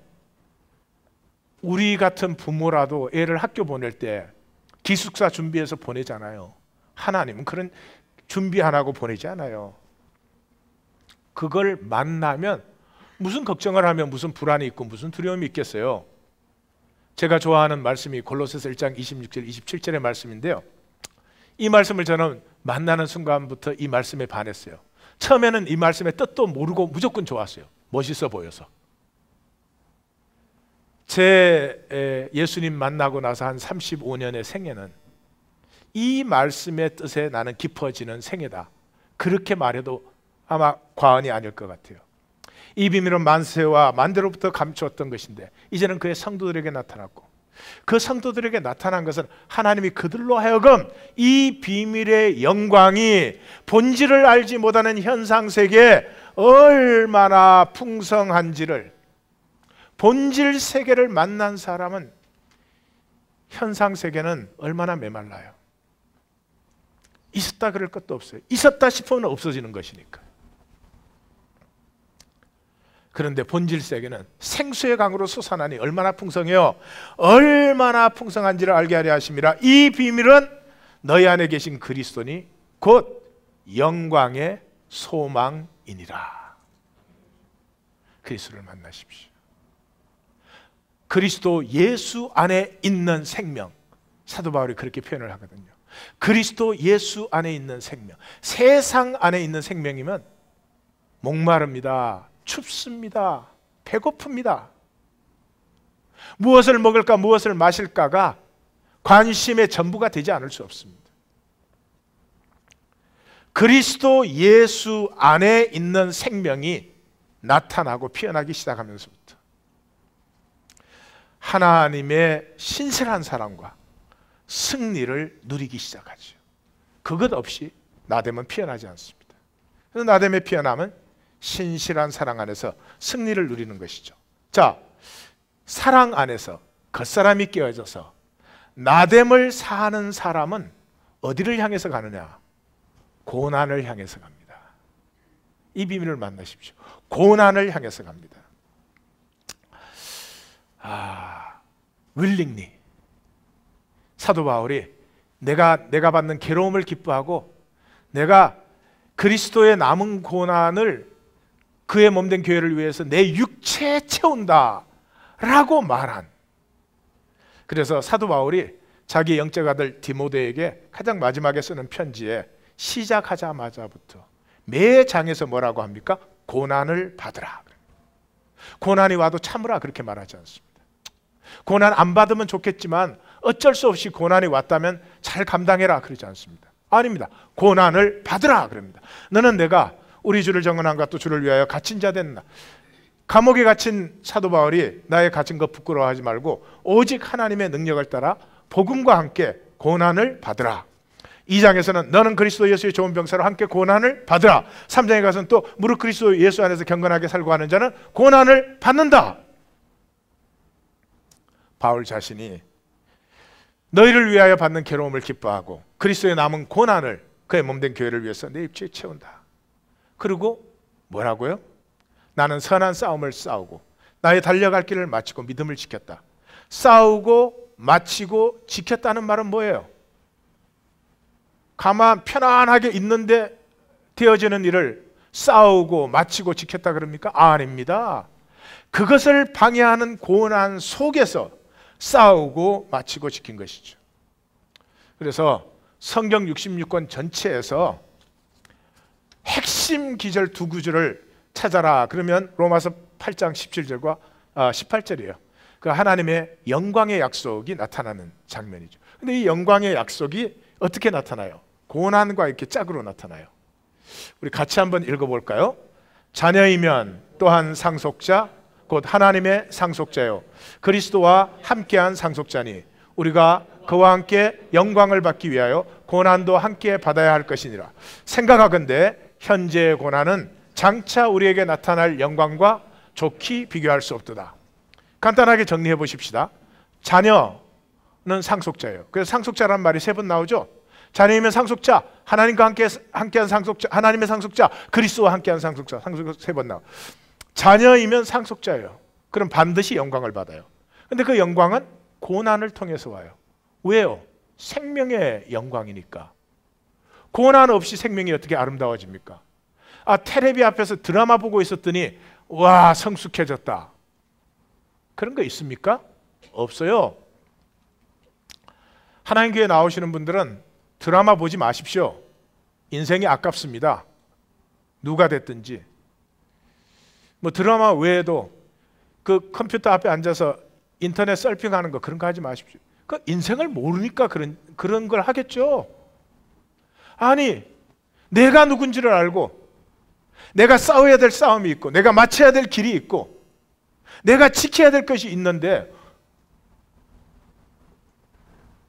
우리 같은 부모라도 애를 학교 보낼 때 기숙사 준비해서 보내잖아요. 하나님은 그런 준비 안 하고 보내지 않아요. 그걸 만나면 무슨 걱정을 하면 무슨 불안이 있고 무슨 두려움이 있겠어요? 제가 좋아하는 말씀이 골로새서 1장 26절, 27절의 말씀인데요. 이 말씀을 저는 만나는 순간부터 이 말씀에 반했어요. 처음에는 이 말씀의 뜻도 모르고 무조건 좋았어요. 멋있어 보여서. 제 예수님 만나고 나서 한 35년의 생애는 이 말씀의 뜻에 나는 깊어지는 생애다. 그렇게 말해도 아마 과언이 아닐 것 같아요. 이 비밀은 만세와 만대로부터 감추었던 것인데 이제는 그의 성도들에게 나타났고 그 성도들에게 나타난 것은 하나님이 그들로 하여금 이 비밀의 영광이 본질을 알지 못하는 현상 세계에 얼마나 풍성한지를 본질 세계를 만난 사람은 현상 세계는 얼마나 메말라요. 있었다 그럴 것도 없어요. 있었다 싶으면 없어지는 것이니까. 그런데 본질 세계는 생수의 강으로 솟아나니 얼마나 풍성해요. 얼마나 풍성한지를 알게 하려 하심이라. 이 비밀은 너희 안에 계신 그리스도니 곧 영광의 소망이니라. 그리스도를 만나십시오. 그리스도 예수 안에 있는 생명. 사도 바울이 그렇게 표현을 하거든요. 그리스도 예수 안에 있는 생명. 세상 안에 있는 생명이면 목마릅니다. 춥습니다. 배고픕니다. 무엇을 먹을까 무엇을 마실까가 관심의 전부가 되지 않을 수 없습니다. 그리스도 예수 안에 있는 생명이 나타나고 피어나기 시작하면서부터 하나님의 신실한 사랑과 승리를 누리기 시작하죠. 그것 없이 나됨은 피어나지 않습니다. 그래서 나됨의 피어남은 신실한 사랑 안에서 승리를 누리는 것이죠. 자, 사랑 안에서 겉사람이 깨어져서 나됨을 사는 사람은 어디를 향해서 가느냐? 고난을 향해서 갑니다. 이 비밀을 만나십시오. 고난을 향해서 갑니다. 아, 윌링리. 사도 바울이 내가, 내가 받는 괴로움을 기뻐하고 내가 그리스도의 남은 고난을 그의 몸된 교회를 위해서 내 육체 에 채운다 라고 말한 그래서 사도 바울이 자기 영적 아들 디모데에게 가장 마지막에 쓰는 편지에 시작하자마자부터 매 장에서 뭐라고 합니까? 고난을 받으라. 고난이 와도 참으라 그렇게 말하지 않습니다. 고난 안 받으면 좋겠지만 어쩔 수 없이 고난이 왔다면 잘 감당해라 그러지 않습니다. 아닙니다. 고난을 받으라 그럽니다. 너는 내가 우리 주를 정근한 것또 주를 위하여 갇힌 자 됐나 감옥에 갇힌 사도 바울이 나의 갇힌 것 부끄러워하지 말고 오직 하나님의 능력을 따라 복음과 함께 고난을 받으라. 2장에서는 너는 그리스도 예수의 좋은 병사로 함께 고난을 받으라. 3장에 가서는 또 무릎 그리스도 예수 안에서 경건하게 살고 하는 자는 고난을 받는다. 바울 자신이 너희를 위하여 받는 괴로움을 기뻐하고 그리스도의 남은 고난을 그의 몸된 교회를 위해서 내 입지에 채운다. 그리고 뭐라고요? 나는 선한 싸움을 싸우고 나의 달려갈 길을 마치고 믿음을 지켰다. 싸우고 마치고 지켰다는 말은 뭐예요? 가만 편안하게 있는데 되어지는 일을 싸우고 마치고 지켰다 그럽니까? 아닙니다. 그것을 방해하는 고난 속에서 싸우고 마치고 지킨 것이죠. 그래서 성경 66권 전체에서 핵심 기절 두 구절을 찾아라. 그러면 로마서 8장 17절과 18절이에요. 아, 그 하나님의 영광의 약속이 나타나는 장면이죠. 근데 이 영광의 약속이 어떻게 나타나요? 고난과 이렇게 짝으로 나타나요. 우리 같이 한번 읽어볼까요? 자녀이면 또한 상속자, 곧 하나님의 상속자요. 그리스도와 함께한 상속자니 우리가 그와 함께 영광을 받기 위하여 고난도 함께 받아야 할 것이니라. 생각하건대 현재의 고난은 장차 우리에게 나타날 영광과 좋기 비교할 수 없도다. 간단하게 정리해 보십시다. 자녀는 상속자예요. 그래서 상속자란 말이 세 번 나오죠. 자녀이면 상속자, 하나님과 함께 함께한 상속자, 하나님의 상속자, 그리스도와 함께한 상속자, 상속 세번 나와. 자녀이면 상속자예요. 그럼 반드시 영광을 받아요. 근데 그 영광은 고난을 통해서 와요. 왜요? 생명의 영광이니까. 고난 없이 생명이 어떻게 아름다워집니까? 아, 테레비 앞에서 드라마 보고 있었더니 와, 성숙해졌다. 그런 거 있습니까? 없어요. 하나님 교회 나오시는 분들은 드라마 보지 마십시오. 인생이 아깝습니다. 누가 됐든지. 뭐 드라마 외에도 그 컴퓨터 앞에 앉아서 인터넷 썰핑하는 거 그런 거 하지 마십시오. 그 인생을 모르니까 그런 그런 걸 하겠죠. 아니, 내가 누군지를 알고, 내가 싸워야 될 싸움이 있고, 내가 맞춰야 될 길이 있고, 내가 지켜야 될 것이 있는데,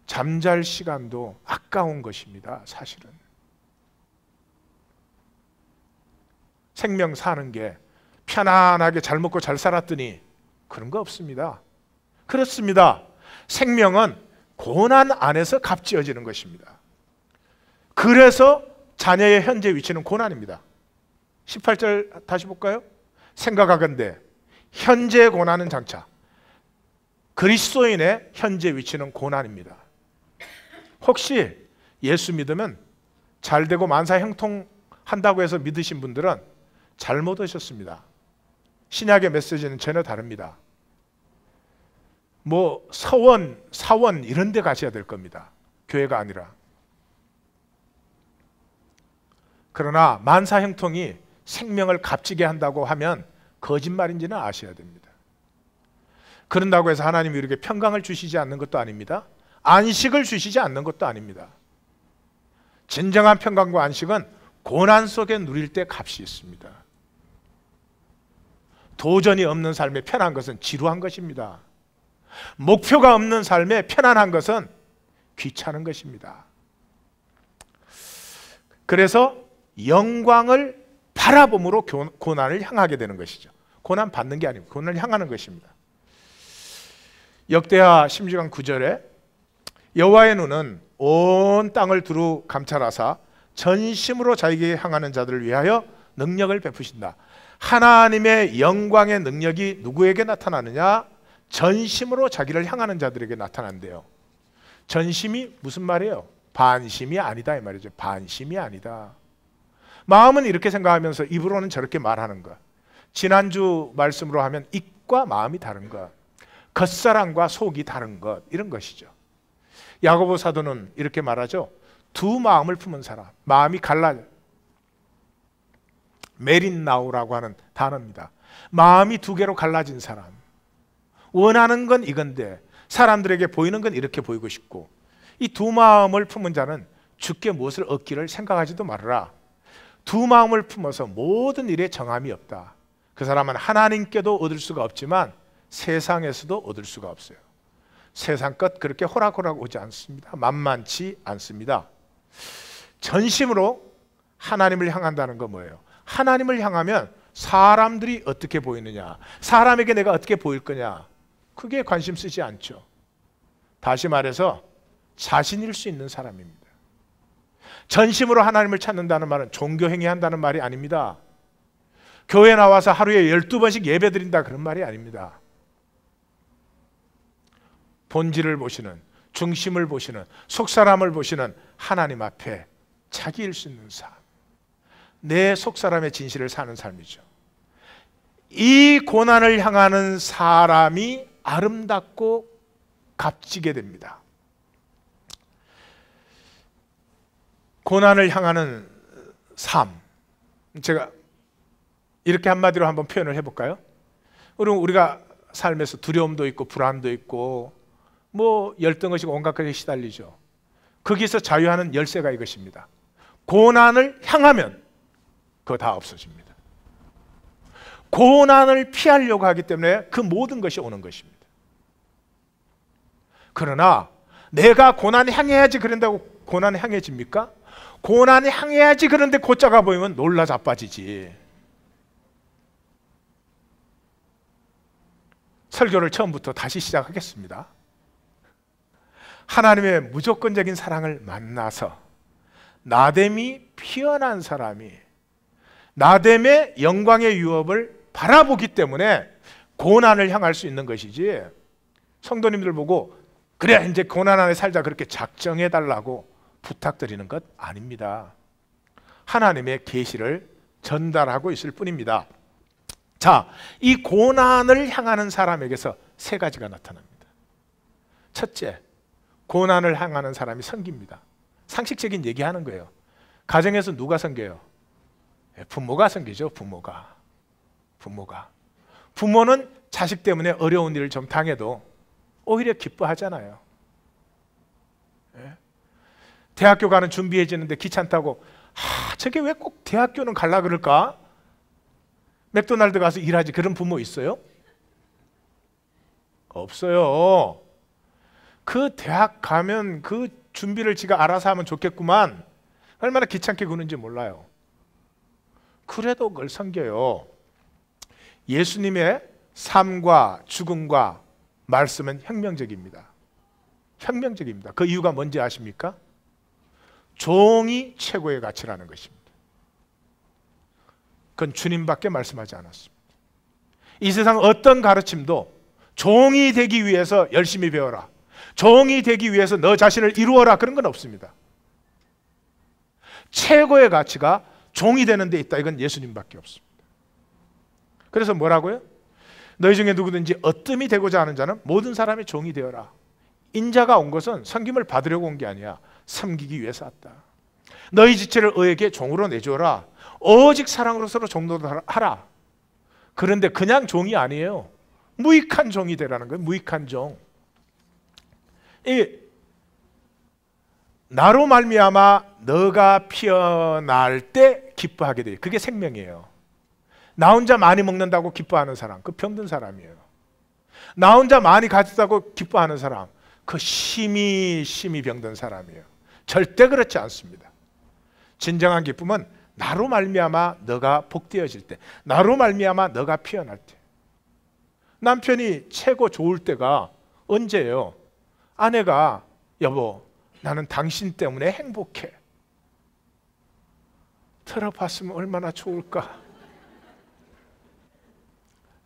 잠잘 시간도 아까운 것입니다, 사실은. 생명 사는 게 편안하게 잘 먹고 잘 살았더니 그런 거 없습니다. 그렇습니다. 생명은 고난 안에서 값지어지는 것입니다. 그래서 자녀의 현재 위치는 고난입니다. 18절 다시 볼까요? 생각하건대 현재 고난은 장차 그리스도인의 현재 위치는 고난입니다. 혹시 예수 믿으면 잘 되고 만사 형통한다고 해서 믿으신 분들은 잘못 오셨습니다. 신약의 메시지는 전혀 다릅니다. 뭐 서원, 사원 이런 데 가셔야 될 겁니다. 교회가 아니라. 그러나 만사 형통이 생명을 값지게 한다고 하면 거짓말인지는 아셔야 됩니다. 그런다고 해서 하나님이 이렇게 평강을 주시지 않는 것도 아닙니다. 안식을 주시지 않는 것도 아닙니다. 진정한 평강과 안식은 고난 속에 누릴 때 값이 있습니다. 도전이 없는 삶에 편한 것은 지루한 것입니다. 목표가 없는 삶에 편안한 것은 귀찮은 것입니다. 그래서 영광을 바라봄으로 고난을 향하게 되는 것이죠. 고난 받는 게 아니고 고난을 향하는 것입니다. 역대하 16장 9절에 여호와의 눈은 온 땅을 두루 감찰하사 전심으로 자기에게 향하는 자들을 위하여 능력을 베푸신다. 하나님의 영광의 능력이 누구에게 나타나느냐? 전심으로 자기를 향하는 자들에게 나타난대요. 전심이 무슨 말이에요? 반심이 아니다 이 말이죠. 반심이 아니다. 마음은 이렇게 생각하면서 입으로는 저렇게 말하는 것. 지난주 말씀으로 하면 입과 마음이 다른 것. 겉사랑과 속이 다른 것. 이런 것이죠. 야고보 사도는 이렇게 말하죠. 두 마음을 품은 사람. 마음이 갈라 메린나우라고 하는 단어입니다. 마음이 두 개로 갈라진 사람. 원하는 건 이건데 사람들에게 보이는 건 이렇게 보이고 싶고 이 두 마음을 품은 자는 죽게 무엇을 얻기를 생각하지도 말라 아두 마음을 품어서 모든 일에 정함이 없다. 그 사람은 하나님께도 얻을 수가 없지만 세상에서도 얻을 수가 없어요. 세상껏 그렇게 호락호락 오지 않습니다. 만만치 않습니다. 전심으로 하나님을 향한다는 건 뭐예요? 하나님을 향하면 사람들이 어떻게 보이느냐, 사람에게 내가 어떻게 보일 거냐, 그게 관심 쓰지 않죠. 다시 말해서 자신일 수 있는 사람입니다. 전심으로 하나님을 찾는다는 말은 종교 행위한다는 말이 아닙니다. 교회 나와서 하루에 12번씩 예배 드린다 그런 말이 아닙니다. 본질을 보시는, 중심을 보시는, 속사람을 보시는 하나님 앞에 자기일 수 있는 삶. 내 속사람의 진실을 사는 삶이죠. 이 고난을 향하는 사람이 아름답고 값지게 됩니다. 고난을 향하는 삶. 제가 이렇게 한마디로 한번 표현을 해볼까요? 그럼 우리가 삶에서 두려움도 있고 불안도 있고 뭐 열등의식 온갖 것에 시달리죠. 거기서 자유하는 열쇠가 이것입니다. 고난을 향하면 그거 다 없어집니다. 고난을 피하려고 하기 때문에 그 모든 것이 오는 것입니다. 그러나 내가 고난 향해야지 그런다고 고난 향해집니까? 고난 향해야지 그런데 고자가 보이면 놀라 자빠지지. 설교를 처음부터 다시 시작하겠습니다. 하나님의 무조건적인 사랑을 만나서 나됨이 피어난 사람이 나됨의 영광의 유업을 바라보기 때문에 고난을 향할 수 있는 것이지 성도님들 보고 그래 이제 고난 안에 살자 그렇게 작정해 달라고 부탁드리는 것 아닙니다. 하나님의 계시를 전달하고 있을 뿐입니다. 자, 이 고난을 향하는 사람에게서 세 가지가 나타납니다. 첫째, 고난을 향하는 사람이 섬깁니다. 상식적인 얘기하는 거예요. 가정에서 누가 섬겨요? 예, 부모가 섬기죠. 부모가. 부모가. 부모는 자식 때문에 어려운 일을 좀 당해도 오히려 기뻐하잖아요. 대학교 가는 준비해지는데 귀찮다고 하, 저게 왜 꼭 대학교는 갈라 그럴까? 맥도날드 가서 일하지 그런 부모 있어요? 없어요. 그 대학 가면 그 준비를 지가 알아서 하면 좋겠구만. 얼마나 귀찮게 구는지 몰라요. 그래도 그걸 섬겨요. 예수님의 삶과 죽음과 말씀은 혁명적입니다. 혁명적입니다. 그 이유가 뭔지 아십니까? 종이 최고의 가치라는 것입니다. 그건 주님밖에 말씀하지 않았습니다. 이 세상 어떤 가르침도 종이 되기 위해서 열심히 배워라. 종이 되기 위해서 너 자신을 이루어라. 그런 건 없습니다. 최고의 가치가 종이 되는 데 있다. 이건 예수님밖에 없습니다. 그래서 뭐라고요? 너희 중에 누구든지 어뜸이 되고자 하는 자는 모든 사람의 종이 되어라. 인자가 온 것은 섬김을 받으려고 온 게 아니야. 섬기기 위해서 왔다. 너희 지체를 의에게 종으로 내줘라. 오직 사랑으로 서로 종로를 하라. 그런데 그냥 종이 아니에요. 무익한 종이 되라는 거예요. 무익한 종. 이 나로 말미암아 너가 피어날 때 기뻐하게 돼. 그게 생명이에요. 나 혼자 많이 먹는다고 기뻐하는 사람, 그 병든 사람이에요. 나 혼자 많이 가졌다고 기뻐하는 사람, 그 심히 심히 병든 사람이에요. 절대 그렇지 않습니다. 진정한 기쁨은 나로 말미암아 너가 복되어질 때, 나로 말미암아 너가 피어날 때. 남편이 최고 좋을 때가 언제예요? 아내가 여보, 나는 당신 때문에 행복해. 들어봤으면 얼마나 좋을까.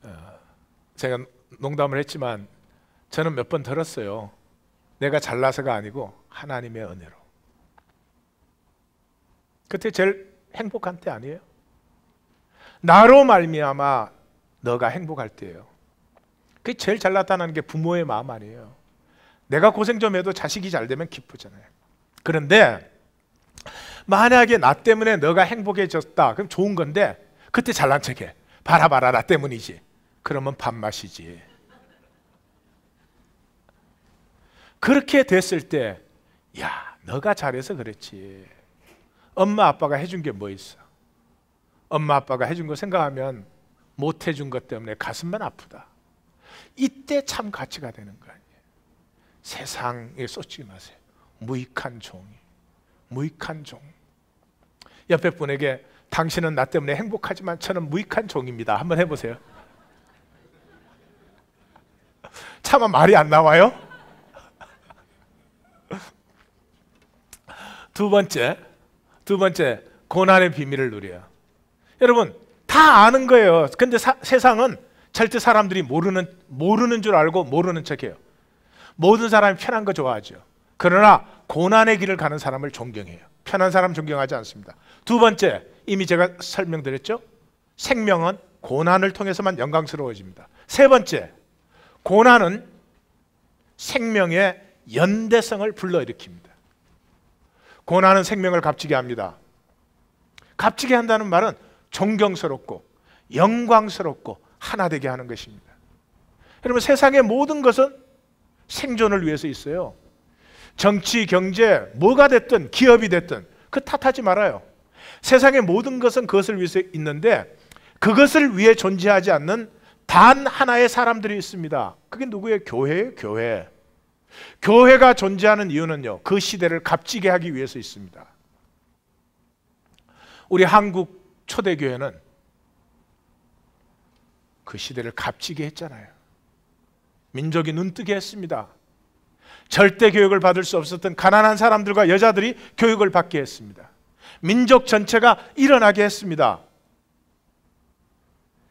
어, 제가 농담을 했지만 저는 몇 번 들었어요. 내가 잘나서가 아니고 하나님의 은혜로. 그때 제일 행복한 때 아니에요? 나로 말미암아 너가 행복할 때예요. 그게 제일 잘났다는게 부모의 마음 아니에요. 내가 고생 좀 해도 자식이 잘 되면 기쁘잖아요. 그런데 만약에 나 때문에 너가 행복해졌다. 그럼 좋은 건데 그때 잘난 척해. 봐라 봐라 나 때문이지. 그러면 밥맛이지. 그렇게 됐을 때, 야, 너가 잘해서 그렇지. 엄마 아빠가 해준 게 뭐 있어? 엄마 아빠가 해준 거 생각하면 못 해준 것 때문에 가슴만 아프다. 이때 참 가치가 되는 거 아니에요. 세상에 쏟지 마세요. 무익한 종이. 무익한 종. 옆에 분에게 당신은 나 때문에 행복하지만 저는 무익한 종입니다. 한번 해보세요. 차마 말이 안 나와요? 두 번째, 두 번째 고난의 비밀을 누려요. 여러분 다 아는 거예요. 근데 사, 세상은 절대 사람들이 모르는 모르는 줄 알고 모르는 척해요. 모든 사람이 편한 거 좋아하죠. 그러나 고난의 길을 가는 사람을 존경해요. 편한 사람 존경하지 않습니다. 두 번째, 이미 제가 설명드렸죠. 생명은 고난을 통해서만 영광스러워집니다. 세 번째, 고난은 생명의 연대성을 불러일으킵니다. 고난은 생명을 값지게 합니다. 값지게 한다는 말은 존경스럽고 영광스럽고 하나 되게 하는 것입니다. 여러분 세상의 모든 것은 생존을 위해서 있어요. 정치, 경제, 뭐가 됐든 기업이 됐든 그 탓하지 말아요. 세상의 모든 것은 그것을 위해서 있는데 그것을 위해 존재하지 않는 단 하나의 사람들이 있습니다. 그게 누구예요? 교회예요, 교회. 교회가 존재하는 이유는요, 그 시대를 값지게 하기 위해서 있습니다. 우리 한국 초대교회는 그 시대를 값지게 했잖아요. 민족이 눈뜨게 했습니다. 절대 교육을 받을 수 없었던 가난한 사람들과 여자들이 교육을 받게 했습니다. 민족 전체가 일어나게 했습니다.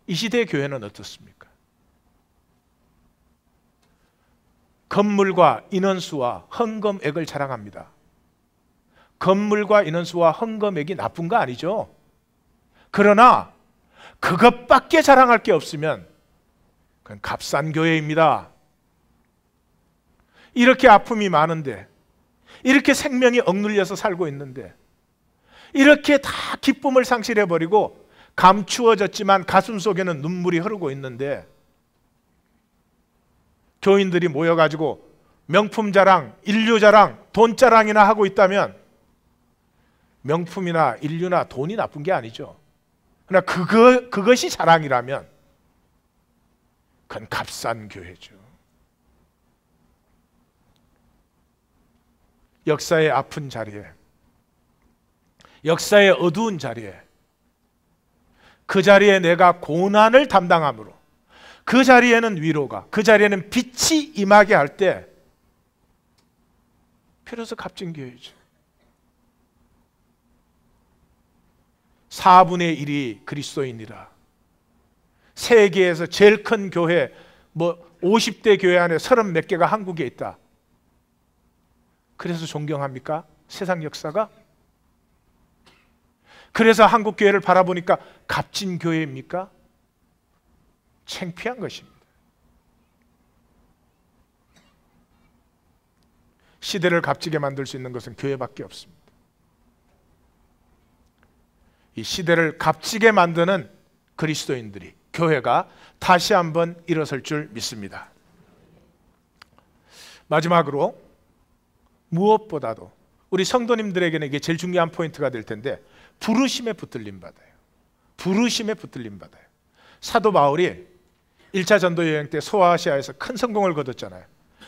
이 시대의 교회는 어떻습니까? 건물과 인원수와 헌금액을 자랑합니다. 건물과 인원수와 헌금액이 나쁜 거 아니죠? 그러나 그것밖에 자랑할 게 없으면 그건 값싼 교회입니다. 이렇게 아픔이 많은데, 이렇게 생명이 억눌려서 살고 있는데, 이렇게 다 기쁨을 상실해버리고 감추어졌지만 가슴 속에는 눈물이 흐르고 있는데, 교인들이 모여가지고 명품 자랑, 인류 자랑, 돈 자랑이나 하고 있다면 명품이나 인류나 돈이 나쁜 게 아니죠. 그러나 그거, 그것이 자랑이라면 그건 값싼 교회죠. 역사의 아픈 자리에, 역사의 어두운 자리에, 그 자리에 내가 고난을 담당함으로 그 자리에는 위로가, 그 자리에는 빛이 임하게 할 때 필요해서 값진 교회죠. 4분의 1이 그리스도인이라. 세계에서 제일 큰 교회, 뭐 50대 교회 안에 30몇 개가 한국에 있다. 그래서 존경합니까? 세상 역사가? 그래서 한국 교회를 바라보니까 값진 교회입니까? 창피한 것입니다. 시대를 값지게 만들 수 있는 것은 교회밖에 없습니다. 이 시대를 값지게 만드는 그리스도인들이 교회가 다시 한번 일어설 줄 믿습니다. 마지막으로 무엇보다도 우리 성도님들에게는 이게 제일 중요한 포인트가 될 텐데 부르심에 붙들림 받아요. 부르심에 붙들림 받아요. 사도 바울이 1차 전도 여행 때 소아시아에서 큰 성공을 거뒀잖아요.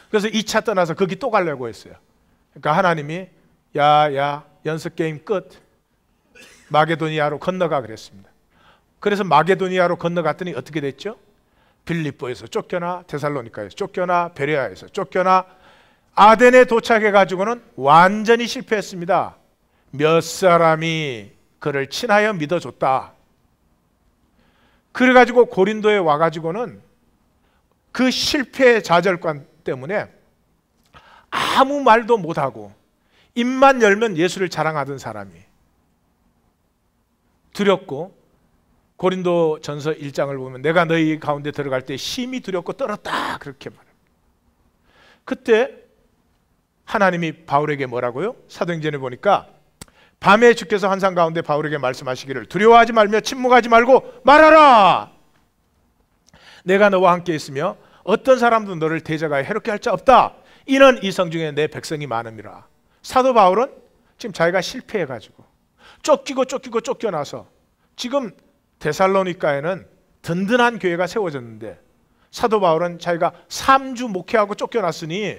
그래서 2차 떠나서 거기 또 가려고 했어요. 그러니까 하나님이 야, 야, 연습 게임 끝. 마게도니아로 건너가 그랬습니다. 그래서 마게도니아로 건너갔더니 어떻게 됐죠? 빌립보에서 쫓겨나, 데살로니카에서 쫓겨나, 베레아에서 쫓겨나, 아덴에 도착해 가지고는 완전히 실패했습니다. 몇 사람이 그를 친하여 믿어줬다. 그래가지고 고린도에 와가지고는 그 실패의 좌절감 때문에 아무 말도 못하고 입만 열면 예수를 자랑하던 사람이 두렵고 고린도 전서 1장을 보면 내가 너희 가운데 들어갈 때 심히 두렵고 떨었다 그렇게 말합니다. 그때 하나님이 바울에게 뭐라고요? 사도행전에 보니까 밤에 주께서 환상 가운데 바울에게 말씀하시기를 두려워하지 말며 침묵하지 말고 말하라. 내가 너와 함께 있으며 어떤 사람도 너를 대적하여 해롭게 할 자 없다. 이는 이성 중에 내 백성이 많음이라. 사도 바울은 지금 자기가 실패해 가지고 쫓기고 쫓기고 쫓겨나서 지금 데살로니카에는 든든한 교회가 세워졌는데 사도 바울은 자기가 3주 목회하고 쫓겨났으니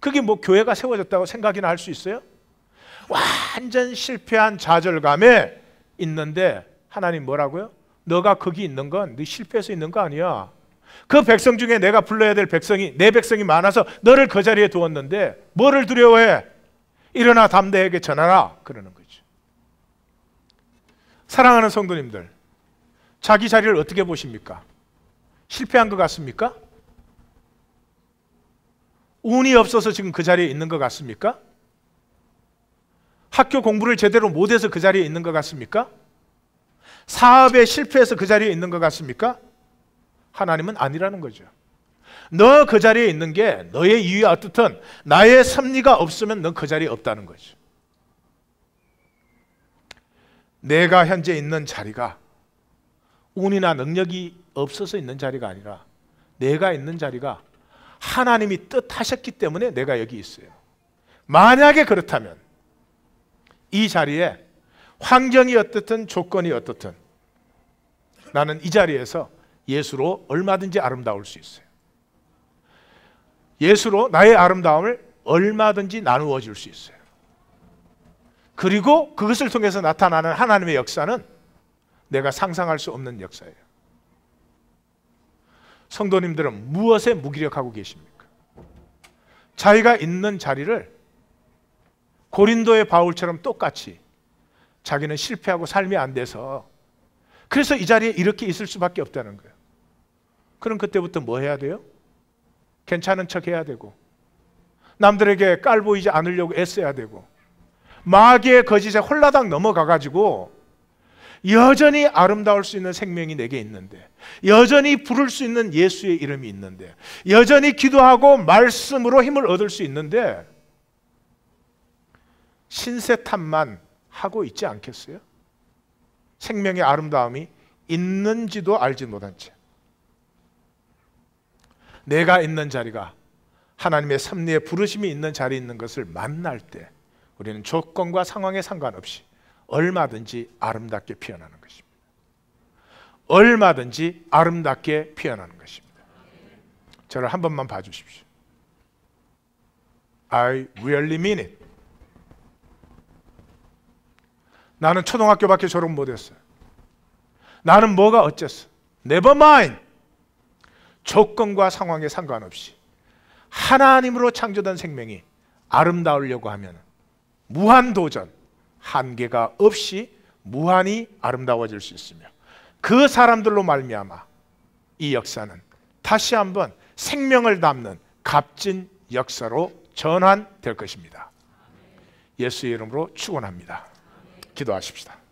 그게 뭐 교회가 세워졌다고 생각이나 할 수 있어요? 완전 실패한 좌절감에 있는데 하나님 뭐라고요? 너가 거기 있는 건 네 실패해서 있는 거 아니야. 그 백성 중에 내가 불러야 될 백성이 내 백성이 많아서 너를 그 자리에 두었는데 뭐를 두려워해? 일어나 담대하게 전하라 그러는 거죠. 사랑하는 성도님들, 자기 자리를 어떻게 보십니까? 실패한 것 같습니까? 운이 없어서 지금 그 자리에 있는 것 같습니까? 학교 공부를 제대로 못해서 그 자리에 있는 것 같습니까? 사업에 실패해서 그 자리에 있는 것 같습니까? 하나님은 아니라는 거죠. 너 그 자리에 있는 게 너의 이유야 어떻 나의 섭리가 없으면 넌그 자리에 없다는 거죠. 내가 현재 있는 자리가 운이나 능력이 없어서 있는 자리가 아니라 내가 있는 자리가 하나님이 뜻하셨기 때문에 내가 여기 있어요. 만약에 그렇다면 이 자리에 환경이 어떻든 조건이 어떻든 나는 이 자리에서 예수로 얼마든지 아름다울 수 있어요. 예수로 나의 아름다움을 얼마든지 나누어 줄 수 있어요. 그리고 그것을 통해서 나타나는 하나님의 역사는 내가 상상할 수 없는 역사예요. 성도님들은 무엇에 무기력하고 계십니까? 자기가 있는 자리를 고린도의 바울처럼 똑같이 자기는 실패하고 삶이 안 돼서 그래서 이 자리에 이렇게 있을 수밖에 없다는 거예요. 그럼 그때부터 뭐 해야 돼요? 괜찮은 척 해야 되고 남들에게 깔 보이지 않으려고 애써야 되고 마귀의 거짓에 홀라당 넘어가 가지고 여전히 아름다울 수 있는 생명이 내게 있는데, 여전히 부를 수 있는 예수의 이름이 있는데, 여전히 기도하고 말씀으로 힘을 얻을 수 있는데, 신세탄만 하고 있지 않겠어요? 생명의 아름다움이 있는지도 알지 못한 채 내가 있는 자리가 하나님의 섭리의 부르심이 있는 자리에 있는 것을 만날 때 우리는 조건과 상황에 상관없이 얼마든지 아름답게 피어나는 것입니다. 얼마든지 아름답게 피어나는 것입니다. 저를 한 번만 봐주십시오. I really mean it. 나는 초등학교밖에 졸업 못했어요. 나는 뭐가 어째서? Never mind. 조건과 상황에 상관없이 하나님으로 창조된 생명이 아름다우려고 하면 무한 도전, 한계가 없이 무한히 아름다워질 수 있으며 그 사람들로 말미암아 이 역사는 다시 한번 생명을 담는 값진 역사로 전환될 것입니다. 예수의 이름으로 축원합니다. 기도하십시다.